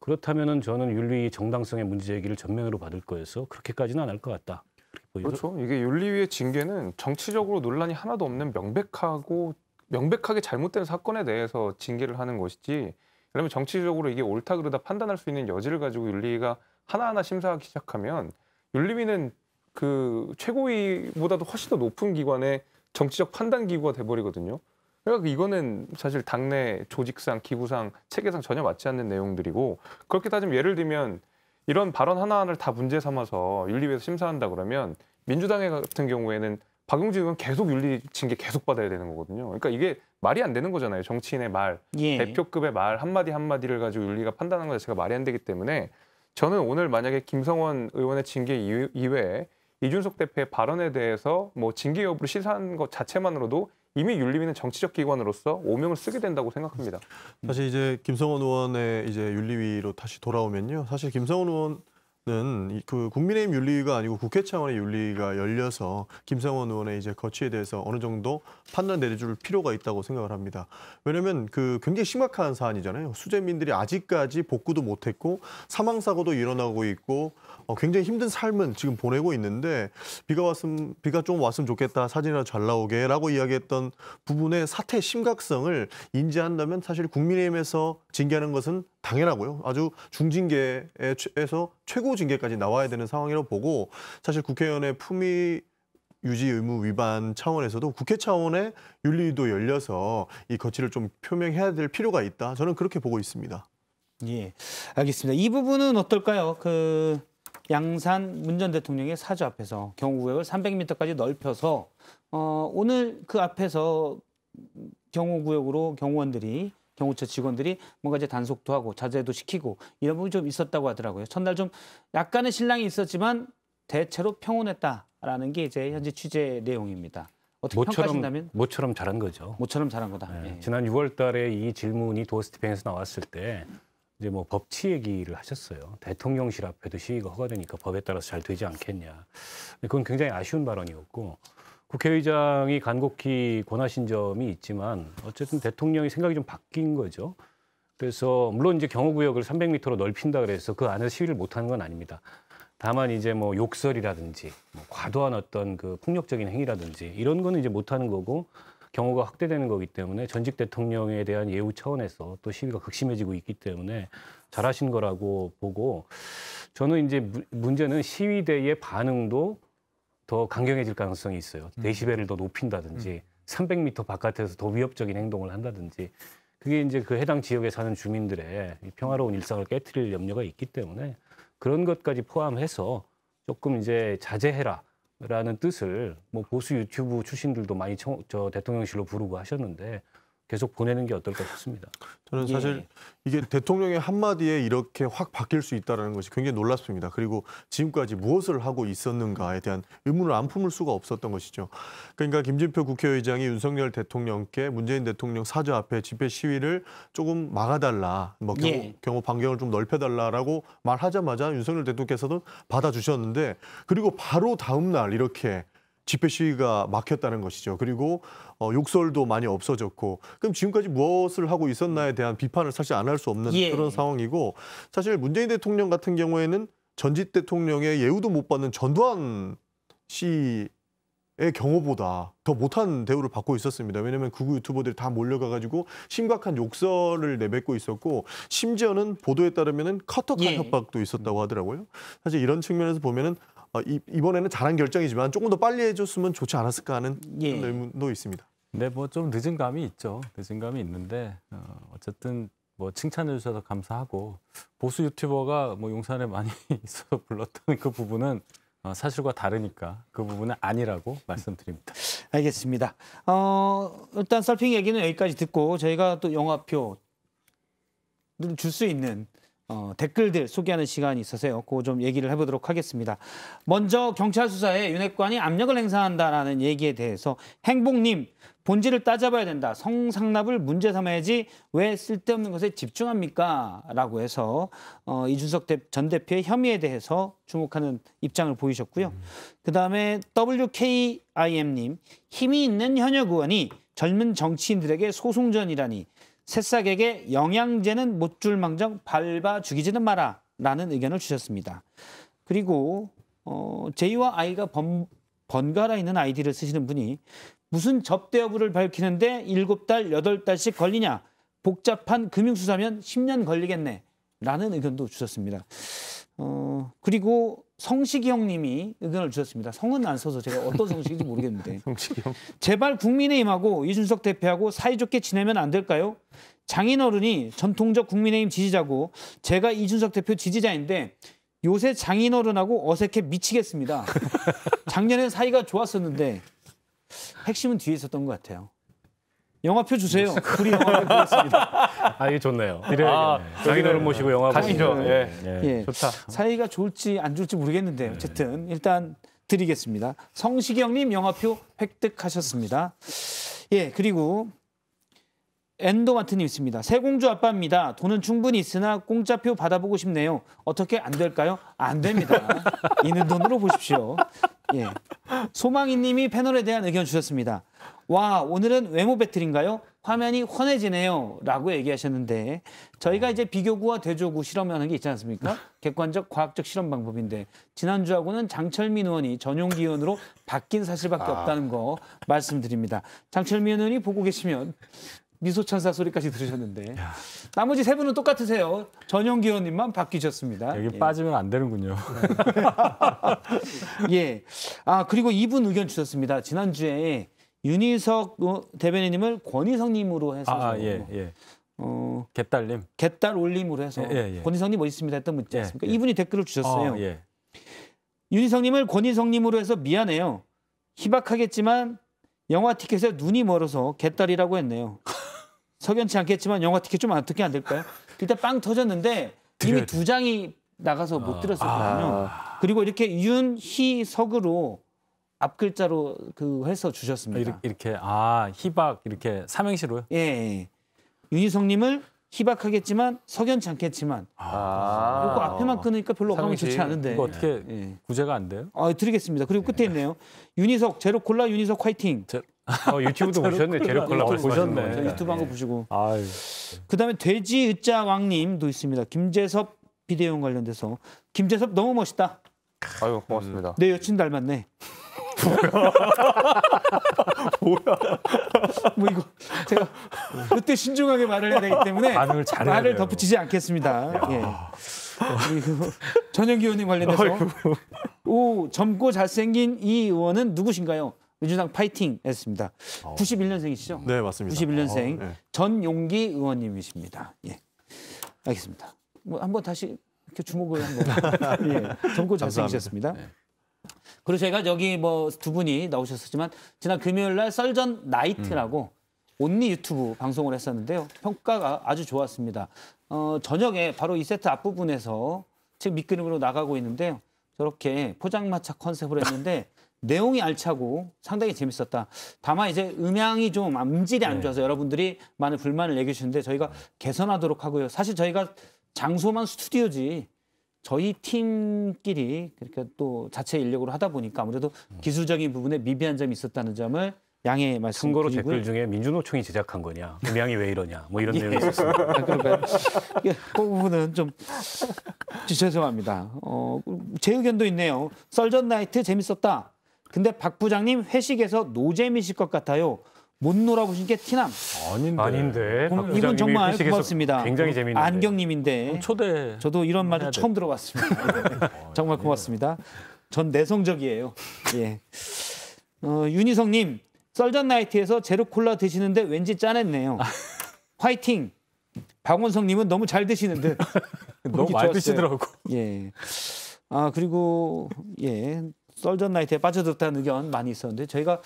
그렇다면은 저는 윤리 정당성의 문제 제기를 전면으로 받을 거여서 그렇게까지는 안 할 것 같다. 그렇죠. 이게 윤리위의 징계는 정치적으로 논란이 하나도 없는 명백하고 명백하게 잘못된 사건에 대해서 징계를 하는 것이지. 그러면 정치적으로 이게 옳다 그르다 판단할 수 있는 여지를 가지고 윤리가 위 하나하나 심사하기 시작하면 윤리위는 그 최고위보다도 훨씬 더 높은 기관의 정치적 판단 기구가 돼버리거든요. 그러니까 이거는 사실 당내 조직상, 기구상, 체계상 전혀 맞지 않는 내용들이고 그렇게 따지면 예를 들면 이런 발언 하나하나를 다 문제 삼아서 윤리위에서 심사한다 그러면 민주당 같은 경우에는 박용진 의원 계속 윤리 징계 계속 받아야 되는 거거든요. 그러니까 이게 말이 안 되는 거잖아요. 정치인의 말, 예. 대표급의 말 한마디 한마디를 가지고 윤리가 판단하는 것 자체가 말이 안 되기 때문에 저는 오늘 만약에 김성원 의원의 징계 이외에 이준석 대표의 발언에 대해서 뭐 징계 여부를 시사한 것 자체만으로도 이미 윤리위는 정치적 기관으로서 오명을 쓰게 된다고 생각합니다. 사실 이제 김성원 의원의 이제 윤리위로 다시 돌아오면요. 사실 김성원 의원 는그 국민의힘 윤리위가 아니고 국회 차원의 윤리위가 열려서 김상원 의원의 이제 거취에 대해서 어느 정도 판단 내려줄 필요가 있다고 생각을 합니다. 왜냐하면 그 굉장히 심각한 사안이잖아요. 수재민들이 아직까지 복구도 못했고 사망 사고도 일어나고 있고 어, 굉장히 힘든 삶은 지금 보내고 있는데 비가 왔음 비가 좀 왔으면 좋겠다 사진이나 잘 나오게라고 이야기했던 부분의 사태 심각성을 인지한다면 사실 국민의힘에서 징계하는 것은 당연하고요. 아주 중징계에서 최고 징계까지 나와야 되는 상황이라고 보고 사실 국회의원의 품위 유지 의무 위반 차원에서도 국회 차원의 윤리도 열려서 이 거취를 좀 표명해야 될 필요가 있다. 저는 그렇게 보고 있습니다. 예, 알겠습니다. 이 부분은 어떨까요? 그 양산 문전 대통령의 사저 앞에서 경우구역을 300m까지 넓혀서 어, 오늘 그 앞에서 경호구역으로 경호원들이 경호처 직원들이 뭔가 이제 단속도 하고 자제도 시키고 이런 부분이 좀 있었다고 하더라고요. 첫날 좀 약간의 실랑이 있었지만 대체로 평온했다라는 게 이제 현재 취재 내용입니다. 어떻게 모처럼, 평가하신다면? 모처럼 잘한 거죠. 모처럼 잘한 거다. 네, 예. 지난 6월 달에 이 질문이 도어스티핑에서 나왔을 때 이제 뭐 법치 얘기를 하셨어요. 대통령실 앞에도 시위가 허가되니까 법에 따라서 잘 되지 않겠냐. 그건 굉장히 아쉬운 발언이었고 국회의장이 간곡히 권하신 점이 있지만 어쨌든 대통령이 생각이 좀 바뀐 거죠. 그래서 물론 이제 경호구역을 300m로 넓힌다 그래서 그 안에서 시위를 못하는 건 아닙니다. 다만 이제 뭐 욕설이라든지 뭐 과도한 어떤 그 폭력적인 행위라든지 이런 거는 이제 못하는 거고 경호가 확대되는 거기 때문에 전직 대통령에 대한 예우 차원에서 또 시위가 극심해지고 있기 때문에 잘하신 거라고 보고 저는 이제 문제는 시위대의 반응도 더 강경해질 가능성이 있어요. 음. 데시벨을 더 높인다든지 300m 음. 바깥에서 더 위협적인 행동을 한다든지 그게 이제 그 해당 지역에 사는 주민들의 평화로운 일상을 깨뜨릴 염려가 있기 때문에 그런 것까지 포함해서 조금 이제 자제해라라는 뜻을 뭐 보수 유튜브 출신들도 많이 청, 저 대통령실로 부르고 하셨는데 계속 보내는 게 어떨까 싶습니다. 저는 사실 예. 예. 이게 대통령의 한마디에 이렇게 확 바뀔 수 있다는 것이 굉장히 놀랍습니다. 그리고 지금까지 무엇을 하고 있었는가에 대한 의문을 안 품을 수가 없었던 것이죠. 그러니까 김진표 국회의장이 윤석열 대통령께 문재인 대통령 사저 앞에 집회 시위를 조금 막아달라, 뭐 경호, 예. 경호 반경을 좀 넓혀달라라고 말하자마자 윤석열 대통령께서도 받아주셨는데 그리고 바로 다음 날 이렇게 집회 시위가 막혔다는 것이죠. 그리고 어, 욕설도 많이 없어졌고 그럼 지금까지 무엇을 하고 있었나에 대한 비판을 사실 안 할 수 없는 예. 그런 상황이고 사실 문재인 대통령 같은 경우에는 전직 대통령의 예우도 못 받는 전두환 씨의 경우보다 더 못한 대우를 받고 있었습니다. 왜냐하면 구구 그 유튜버들이 다 몰려가가지고 심각한 욕설을 내뱉고 있었고 심지어는 보도에 따르면 커터칼 예. 협박도 있었다고 하더라고요. 사실 이런 측면에서 보면 은 어, 이, 이번에는 잘한 결정이지만 조금 더 빨리 해줬으면 좋지 않았을까 하는 예. 의문도 있습니다. 네, 뭐 좀 늦은 감이 있죠. 늦은 감이 있는데 어, 어쨌든 뭐 칭찬해 주셔서 감사하고 보수 유튜버가 뭐 용산에 많이 있어 불렀다그 부분은 어, 사실과 다르니까 그 부분은 아니라고 말씀드립니다. 알겠습니다. 어, 일단 썰핑 얘기는 여기까지 듣고 저희가 또 영화표 줄수 있는 어, 댓글들 소개하는 시간이 있어서요. 그거 좀 얘기를 해보도록 하겠습니다. 먼저 경찰 수사에 윤핵관이 압력을 행사한다라는 얘기에 대해서 행복님 본질을 따져봐야 된다. 성상납을 문제 삼아야지 왜 쓸데없는 것에 집중합니까? 라고 해서 어, 이준석 전 대표의 혐의에 대해서 주목하는 입장을 보이셨고요. 그다음에 WKIM님 힘이 있는 현역 의원이 젊은 정치인들에게 소송전이라니 새싹에게 영양제는 못 줄망정 밟아 죽이지는 마라 라는 의견을 주셨습니다. 그리고 어, 제이와 아이가 번, 번갈아 있는 아이디를 쓰시는 분이 무슨 접대 여부를 밝히는데 7달, 8달씩 걸리냐 복잡한 금융수사면 10년 걸리겠네 라는 의견도 주셨습니다. 어, 그리고 성식이 형님이 의견을 주셨습니다. 성은 안 써서 제가 어떤 성식인지 모르겠는데. 성식이 형. 제발 국민의힘하고 이준석 대표하고 사이좋게 지내면 안 될까요? 장인어른이 전통적 국민의힘 지지자고 제가 이준석 대표 지지자인데 요새 장인어른하고 어색해 미치겠습니다. 작년엔 사이가 좋았었는데 핵심은 뒤에 있었던 것 같아요. 영화표 주세요. 네. 우리 영화표 드겠습니다아 이게 좋네요. 아, 장인어 네. 네. 모시고 영화 보시죠. 예. 예. 예. 좋다. 사이가 좋을지 안 좋을지 모르겠는데 어쨌든 일단 드리겠습니다. 성시경님 영화표 획득하셨습니다. 예 그리고 엔도마트님 있습니다. 세공주 아빠입니다. 돈은 충분히 있으나 공짜표 받아보고 싶네요. 어떻게 안 될까요? 안 됩니다. 이는 돈으로 보십시오. 예. 소망이님이 패널에 대한 의견 주셨습니다. 와, 오늘은 외모 배틀인가요? 화면이 환해지네요. 라고 얘기하셨는데 저희가 이제 비교구와 대조구 실험하는 게 있지 않습니까? 객관적 과학적 실험 방법인데 지난주하고는 장철민 의원이 전용기 의원으로 바뀐 사실밖에 아. 없다는 거 말씀드립니다. 장철민 의원이 보고 계시면 미소천사 소리까지 들으셨는데 나머지 세 분은 똑같으세요. 전용기 의원님만 바뀌셨습니다. 여기 예. 빠지면 안 되는군요. 예. 아 그리고 이분 의견 주셨습니다. 지난주에 윤희석 어, 대변인님을 권희석님으로 해서 아, 아, 예, 예. 어, 갯달님 갯달 올림으로 해서 예, 예. 예. 권희석님 어디 뭐 있습니다 했던 문자 있습니까? 예, 예. 이분이 댓글을 주셨어요. 어, 윤희성님을 권희석님으로 해서 미안해요. 희박하겠지만 영화 티켓에 눈이 멀어서 갯달이라고 했네요. 석연치 않겠지만 영화 티켓 좀 어떻게 안 될까요? 일단 빵 터졌는데 이미 두 장이 나가서 못 들었었거든요. 아. 아. 그리고 이렇게 윤희석으로 앞글자로 그 해서 주셨습니다. 이렇게, 아 희박 이렇게 삼행시로요? 예. 예. 윤희성님을 희박하겠지만 석연치 않겠지만 아~ 이거 앞에만 끊으니까 별로 어감이 좋지 않은데 이거 어떻게 예, 예. 구제가 안 돼요? 아 드리겠습니다. 그리고 끝에 있네요. 윤희석 제로콜라 윤희석 화이팅. 제... 어, 유튜브도 보셨네 제로콜라 보셨네. 거, 유튜브 한 거 보시고. 아유. 그다음에 돼지 으짜 왕님도 있습니다. 김재섭 비대용 관련돼서 김재섭 너무 멋있다. 아유 고맙습니다. 내 여친 닮았네. 뭐야? 뭐야? 뭐 이거 제가 그때 신중하게 말을 해야 되기 때문에 반을잘 말을 덧붙이지 않겠습니다. 예. 그리고 전현기 의원님 관련해서 오 젊고 잘생긴 이 의원은 누구신가요? 민주당 파이팅 했습니다. 91년생이시죠? 어. 네 맞습니다. 91년생 어, 네. 전용기 의원님이십니다. 예. 알겠습니다. 뭐 한번 다시 이렇게 주목을 한번. 예. 젊고 잘생기셨습니다. 네. 그리고 저희가 여기 뭐 두 분이 나오셨었지만 지난 금요일 날 썰전 나이트라고 음. 온니 유튜브 방송을 했었는데요. 평가가 아주 좋았습니다. 어, 저녁에 바로 이 세트 앞부분에서 지금 밑그림으로 나가고 있는데요. 저렇게 포장마차 컨셉으로 했는데 내용이 알차고 상당히 재밌었다. 다만 이제 음향이 좀 음질이 안 네. 좋아서 여러분들이 많은 불만을 내주시는데 저희가 개선하도록 하고요. 사실 저희가 장소만 스튜디오지 저희 팀끼리 그렇게 또 자체 인력으로 하다 보니까 아무래도 음. 기술적인 부분에 미비한 점이 있었다는 점을 양해 말씀 참고로 댓글 중에 민주노총이 제작한 거냐, 음향이 왜 이러냐, 뭐 이런 예. 내용이 있었습니다. 아, 그러니요그 부분은 좀 죄송합니다. 어, 제 의견도 있네요. 썰전 나이트 재밌었다. 근데 박 부장님 회식에서 노잼이실 것 같아요. 못 놀아보신 게 티남. 아닌데. 아닌데. 이분 정말 고맙습니다. 굉장히 재밌는 안경님인데. 초대. 저도 이런 말을 처음 들어봤습니다. 네. 정말 고맙습니다. 전 내성적이에요. 예. 어, 윤희성님 썰전나이트에서 제로콜라 드시는데 왠지 짠했네요. 화이팅. 박원성님은 너무 잘 드시는 듯. 너무 많이 드시더라고. 예. 아 그리고 예 썰전나이트에 빠져들었다는 의견 많이 있었는데 저희가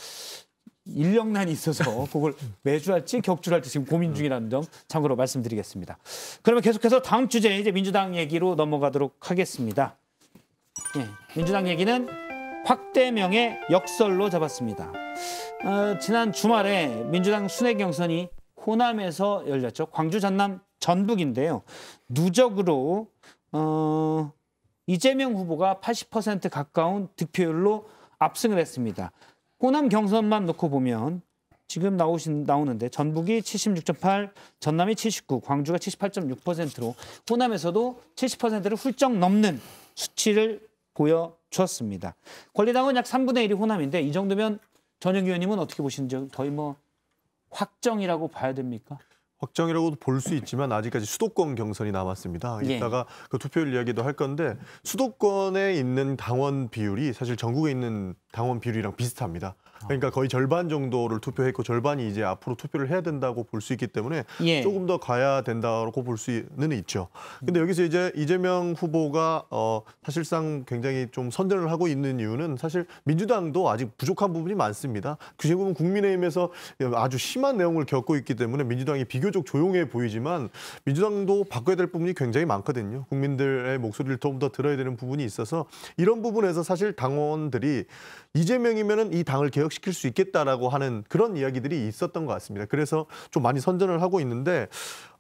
인력난이 있어서 그걸 매주할지 격주할지 지금 고민 중이라는 점 참고로 말씀드리겠습니다. 그러면 계속해서 다음 주제 이제 민주당 얘기로 넘어가도록 하겠습니다. 예, 민주당 얘기는 확대명의 역설로 잡았습니다. 어, 지난 주말에 민주당 순회 경선이 호남에서 열렸죠. 광주, 전남, 전북인데요. 누적으로 어, 이재명 후보가 80% 가까운 득표율로 압승을 했습니다. 호남 경선만 놓고 보면 지금 나오신 나오는데 전북이 76.8, 전남이 79, 광주가 78.6%로 호남에서도 70%를 훌쩍 넘는 수치를 보여주었습니다. 권리당은 약 3분의 1이 호남인데 이 정도면 전영 위원님은 어떻게 보시는지 거의 뭐 확정이라고 봐야 됩니까? 확정이라고도 볼 수 있지만 아직까지 수도권 경선이 남았습니다. 예. 이따가 그 투표율 이야기도 할 건데 수도권에 있는 당원 비율이 사실 전국에 있는 당원 비율이랑 비슷합니다. 아. 그러니까 거의 절반 정도를 투표했고 절반이 이제 앞으로 투표를 해야 된다고 볼 수 있기 때문에 예. 조금 더 가야 된다고 볼 수는 있죠. 근데 여기서 이제 이재명 후보가 어 사실상 굉장히 좀 선전을 하고 있는 이유는 사실 민주당도 아직 부족한 부분이 많습니다. 그 지금은 국민의힘에서 아주 심한 내용을 겪고 있기 때문에 민주당이 비교적 조용해 보이지만 민주당도 바꿔야 될 부분이 굉장히 많거든요. 국민들의 목소리를 조금 더 들어야 되는 부분이 있어서 이런 부분에서 사실 당원들이 이재명이면은 이 당을 개혁 만족시킬 수 있겠다라고 하는 그런 이야기들이 있었던 것 같습니다. 그래서 좀 많이 선전을 하고 있는데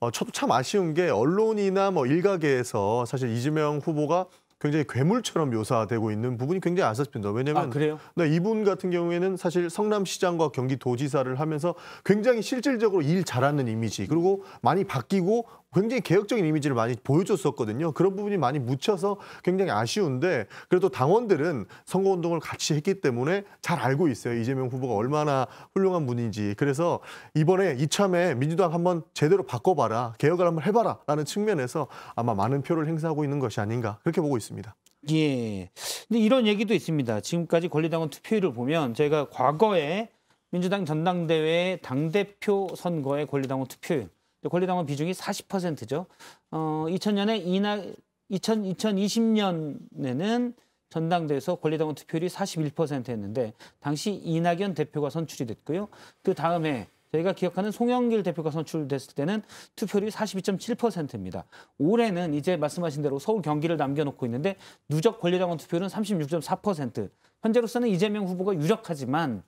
어, 저도 참 아쉬운 게 언론이나 뭐 일가계에서 사실 이재명 후보가 굉장히 괴물처럼 묘사되고 있는 부분이 굉장히 안타깝습니다. 왜냐하면 아, 네, 이분 같은 경우에는 사실 성남시장과 경기도지사를 하면서 굉장히 실질적으로 일 잘하는 이미지 그리고 많이 바뀌고 굉장히 개혁적인 이미지를 많이 보여줬었거든요. 그런 부분이 많이 묻혀서 굉장히 아쉬운데 그래도 당원들은 선거운동을 같이 했기 때문에 잘 알고 있어요. 이재명 후보가 얼마나 훌륭한 분인지. 그래서 이번에 이참에 민주당 한번 제대로 바꿔봐라. 개혁을 한번 해봐라. 라는 측면에서 아마 많은 표를 행사하고 있는 것이 아닌가 그렇게 보고 있습니다. 예. 근데 이런 얘기도 있습니다. 지금까지 권리당원 투표율을 보면 저희가 과거에 민주당 전당대회 당대표 선거의 권리당원 투표율 권리당원 비중이 40%죠. 어, 2000년에 이나 2000, 2020년에는 전당대에서 권리당원 투표율이 41%였는데 당시 이낙연 대표가 선출이 됐고요. 그 다음에 저희가 기억하는 송영길 대표가 선출됐을 때는 투표율이 42.7%입니다. 올해는 이제 말씀하신 대로 서울 경기를 남겨놓고 있는데 누적 권리당원 투표율은 36.4%. 현재로서는 이재명 후보가 유력하지만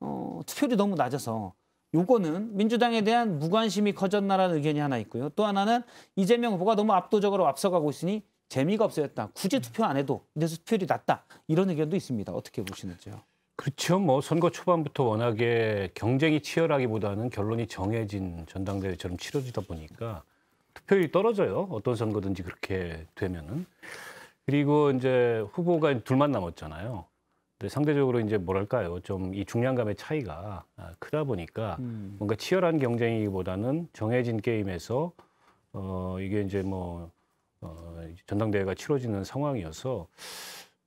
어, 투표율이 너무 낮아서 요거는 민주당에 대한 무관심이 커졌나라는 의견이 하나 있고요. 또 하나는 이재명 후보가 너무 압도적으로 앞서가고 있으니 재미가 없어졌다. 굳이 투표 안 해도 그래서 투표율이 낮다. 이런 의견도 있습니다. 어떻게 보시는지요? 그렇죠. 뭐 선거 초반부터 워낙에 경쟁이 치열하기보다는 결론이 정해진 전당대회처럼 치러지다 보니까 투표율이 떨어져요. 어떤 선거든지 그렇게 되면은. 그리고 이제 후보가 둘만 남았잖아요. 근데 상대적으로 이제 뭐랄까요 좀 이 중량감의 차이가 아, 크다 보니까 음. 뭔가 치열한 경쟁이기보다는 정해진 게임에서 어 이게 이제 뭐 어, 전당대회가 치러지는 상황이어서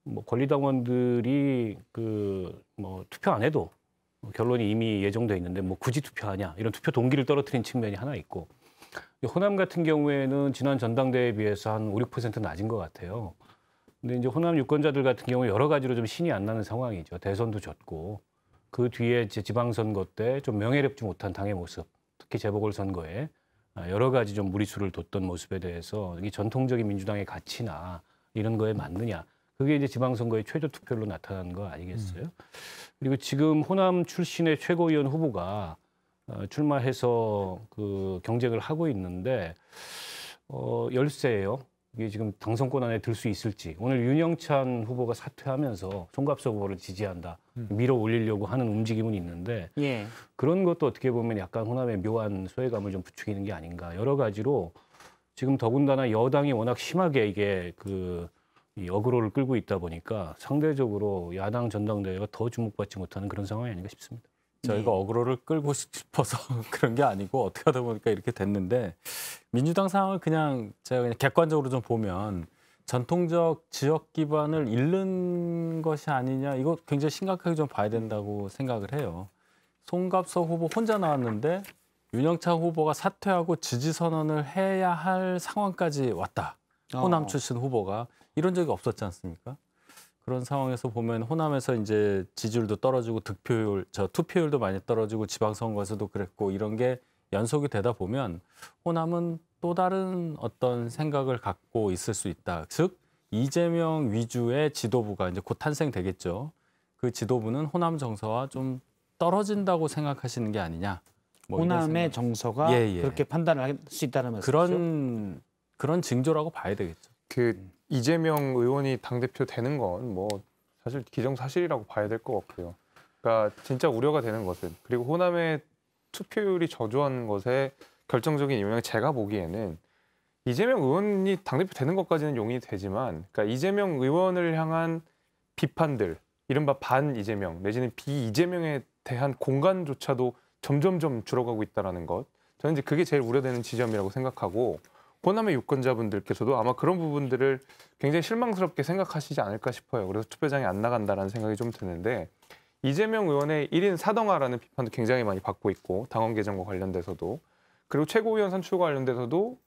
뭐 권리당원들이 그 뭐 투표 안 해도 결론이 이미 예정돼 있는데 뭐 굳이 투표하냐 이런 투표 동기를 떨어뜨린 측면이 하나 있고 호남 같은 경우에는 지난 전당대회에 비해서 한 5, 6% 낮은 것 같아요. 근데 이제 호남 유권자들 같은 경우 여러 가지로 좀 신이 안 나는 상황이죠. 대선도 졌고 그 뒤에 지방선거 때 좀 명예롭지 못한 당의 모습, 특히 재보궐선거에 아, 여러 가지 좀 무리수를 뒀던 모습에 대해서 이 전통적인 민주당의 가치나 이런 거에 맞느냐. 그게 이제 지방선거의 최저 투표로 나타난 거 아니겠어요? 음. 그리고 지금 호남 출신의 최고위원 후보가 어, 출마해서 그 경쟁을 하고 있는데 어, 열세예요. 이게 지금 당선권 안에 들 수 있을지 오늘 윤영찬 후보가 사퇴하면서 송갑석 후보를 지지한다 음. 밀어 올리려고 하는 움직임은 있는데 예. 그런 것도 어떻게 보면 약간 호남의 묘한 소외감을 좀 부추기는 게 아닌가 여러 가지로 지금 더군다나 여당이 워낙 심하게 이게 그역으로를 끌고 있다 보니까 상대적으로 야당 전당대회가 더 주목받지 못하는 그런 상황이 아닌가 싶습니다. 저희가 네. 어그로를 끌고 싶어서 그런 게 아니고 어떻게 하다 보니까 이렇게 됐는데 민주당 상황을 그냥 제가 그냥 객관적으로 좀 보면 전통적 지역 기반을 잃는 것이 아니냐 이거 굉장히 심각하게 좀 봐야 된다고 생각을 해요. 송갑석 후보 혼자 나왔는데 윤영찬 후보가 사퇴하고 지지 선언을 해야 할 상황까지 왔다. 호남 어. 출신 후보가 이런 적이 없었지 않습니까? 그런 상황에서 보면 호남에서 이제 지지율도 떨어지고 득표율, 저 투표율도 많이 떨어지고 지방선거에서도 그랬고 이런 게 연속이 되다 보면 호남은 또 다른 어떤 생각을 갖고 있을 수 있다. 즉 이재명 위주의 지도부가 이제 곧 탄생되겠죠. 그 지도부는 호남 정서와 좀 떨어진다고 생각하시는 게 아니냐. 뭐 호남의 정서가 예, 예. 그렇게 판단할수 있다는 말씀이죠. 그런 그런 징조라고 봐야 되겠죠. 그 이재명 의원이 당대표 되는 건 뭐 사실 기정사실이라고 봐야 될 것 같고요. 그러니까 진짜 우려가 되는 것은 그리고 호남의 투표율이 저조한 것에 결정적인 영향이 제가 보기에는 이재명 의원이 당대표 되는 것까지는 용인이 되지만 그러니까 이재명 의원을 향한 비판들 이른바 반 이재명 내지는 비 이재명에 대한 공간조차도 점점점 줄어가고 있다라는 것 저는 이제 그게 제일 우려되는 지점이라고 생각하고 호남의 유권자분들께서도 아마 그런 부분들을 굉장히 실망스럽게 생각하시지 않을까 싶어요. 그래서 투표장에 안 나간다라는 생각이 좀 드는데 이재명 의원의 1인 사덩화라는 비판도 굉장히 많이 받고 있고 당원 개정과 관련돼서도 그리고 최고위원 선출과 관련돼서도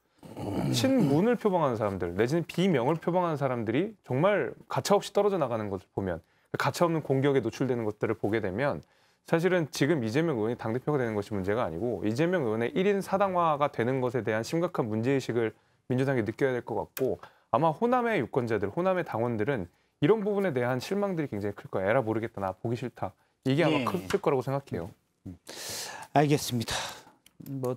친문을 표방하는 사람들 내지는 비명을 표방하는 사람들이 정말 가차없이 떨어져 나가는 것을 보면 가차없는 공격에 노출되는 것들을 보게 되면 사실은 지금 이재명 의원이 당대표가 되는 것이 문제가 아니고 이재명 의원의 1인 사당화가 되는 것에 대한 심각한 문제의식을 민주당이 느껴야 될 것 같고 아마 호남의 유권자들, 호남의 당원들은 이런 부분에 대한 실망들이 굉장히 클거예요 에라 모르겠다, 나 보기 싫다. 이게 아마 예. 클 거라고 생각해요. 음. 음. 알겠습니다. 뭐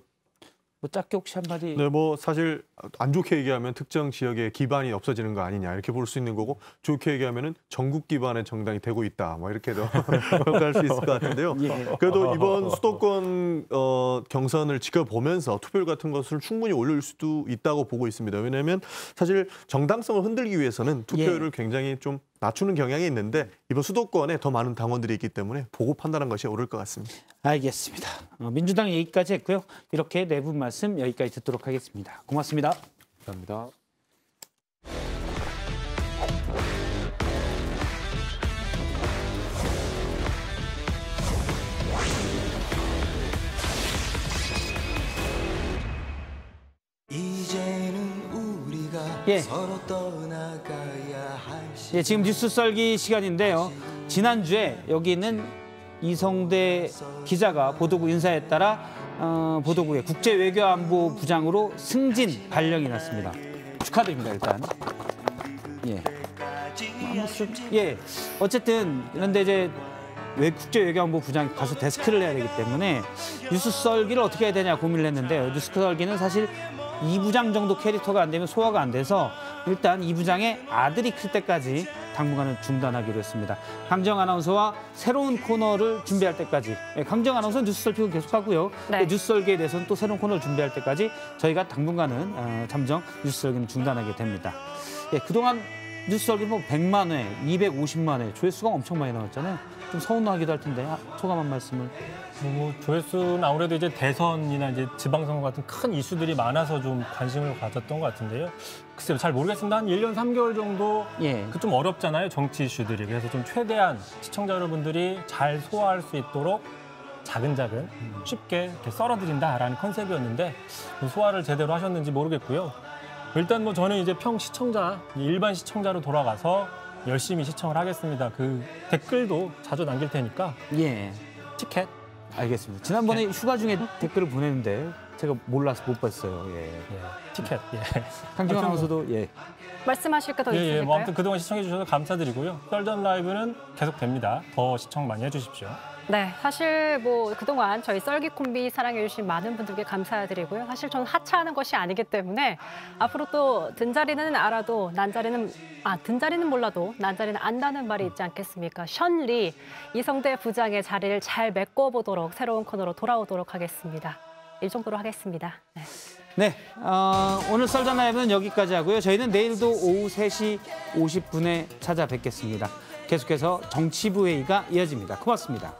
뭐 짧게 혹시 한마디. 네, 뭐 사실 안 좋게 얘기하면 특정 지역의 기반이 없어지는 거 아니냐 이렇게 볼 수 있는 거고 좋게 얘기하면은 전국 기반의 정당이 되고 있다. 뭐 이렇게도 평가할 수 있을 것 같은데요. 예. 그래도 이번 수도권 어, 경선을 지켜보면서 투표율 같은 것을 충분히 올릴 수도 있다고 보고 있습니다. 왜냐하면 사실 정당성을 흔들기 위해서는 투표율을 예. 굉장히 좀 낮추는 경향이 있는데 이번 수도권에 더 많은 당원들이 있기 때문에 보고 판단한 것이 옳을 것 같습니다. 알겠습니다. 어, 민주당 얘기까지 했고요. 이렇게 내부 네 말씀 여기까지 듣도록 하겠습니다. 고맙습니다. 감사합니다. 이제는 예. 예, 지금 뉴스 썰기 시간인데요. 지난주에 여기 있는 이성대 기자가 보도국 인사에 따라 어, 보도국의 국제외교안보부장으로 승진 발령이 났습니다. 축하드립니다, 일단. 예. 예. 어쨌든 그런데 이제 외 국제외교안보부장 가서 데스크를 해야 되기 때문에 뉴스 썰기를 어떻게 해야 되냐 고민을 했는데 뉴스 썰기는 사실 2부장 정도 캐릭터가 안 되면 소화가 안 돼서 일단 2부장의 아들이 클 때까지 당분간은 중단하기로 했습니다. 강정 아나운서와 새로운 코너를 준비할 때까지 예, 강정 아나운서 뉴스 설픽은 계속하고요. 네. 예, 뉴스 설계에 대해서는 또 새로운 코너를 준비할 때까지 저희가 당분간은 어, 잠정 뉴스 설계는 중단하게 됩니다. 예, 그동안 뉴스 설계 뭐 100만 회, 250만 회 조회수가 엄청 많이 나왔잖아요. 좀 서운하기도 할 텐데 아, 소감 한 말씀을. 뭐 조회수는 아무래도 이제 대선이나 이제 지방선거 같은 큰 이슈들이 많아서 좀 관심을 가졌던 것 같은데요. 글쎄요, 잘 모르겠습니다. 한 1년 3개월 정도 예. 그좀 어렵잖아요, 정치 이슈들이. 그래서 좀 최대한 시청자 여러분들이 잘 소화할 수 있도록 작은작은 쉽게 이렇게 썰어드린다라는 컨셉이었는데 뭐 소화를 제대로 하셨는지 모르겠고요. 일단 뭐 저는 이제 평 시청자, 일반 시청자로 돌아가서 열심히 시청을 하겠습니다. 그 댓글도 자주 남길 테니까 예. 티켓 알겠습니다. 지난번에 네. 휴가 중에 댓글을 보냈는데 제가 몰라서 못 봤어요. 예. 예. 티켓. 예. 강정환 아수도 뭐 예. 말씀하실 거더 예, 있으실까요? 예. 뭐 아무튼 그동안 시청해 주셔서 감사드리고요. 썰던 라이브는 계속됩니다. 더 시청 많이 해주십시오. 네, 사실 뭐 그동안 저희 썰기 콤비 사랑해주신 많은 분들께 감사드리고요. 사실 저는 하차하는 것이 아니기 때문에 앞으로 또 든자리는 알아도 난자리는, 아, 든자리는 몰라도 난자리는 안다는 말이 있지 않겠습니까? 션리, 이성대 부장의 자리를 잘 메꿔보도록 새로운 코너로 돌아오도록 하겠습니다. 이 정도로 하겠습니다. 네. 네, 어, 오늘 썰전 라이브는 여기까지 하고요. 저희는 내일도 오후 3시 50분에 찾아뵙겠습니다. 계속해서 정치부 회의가 이어집니다. 고맙습니다.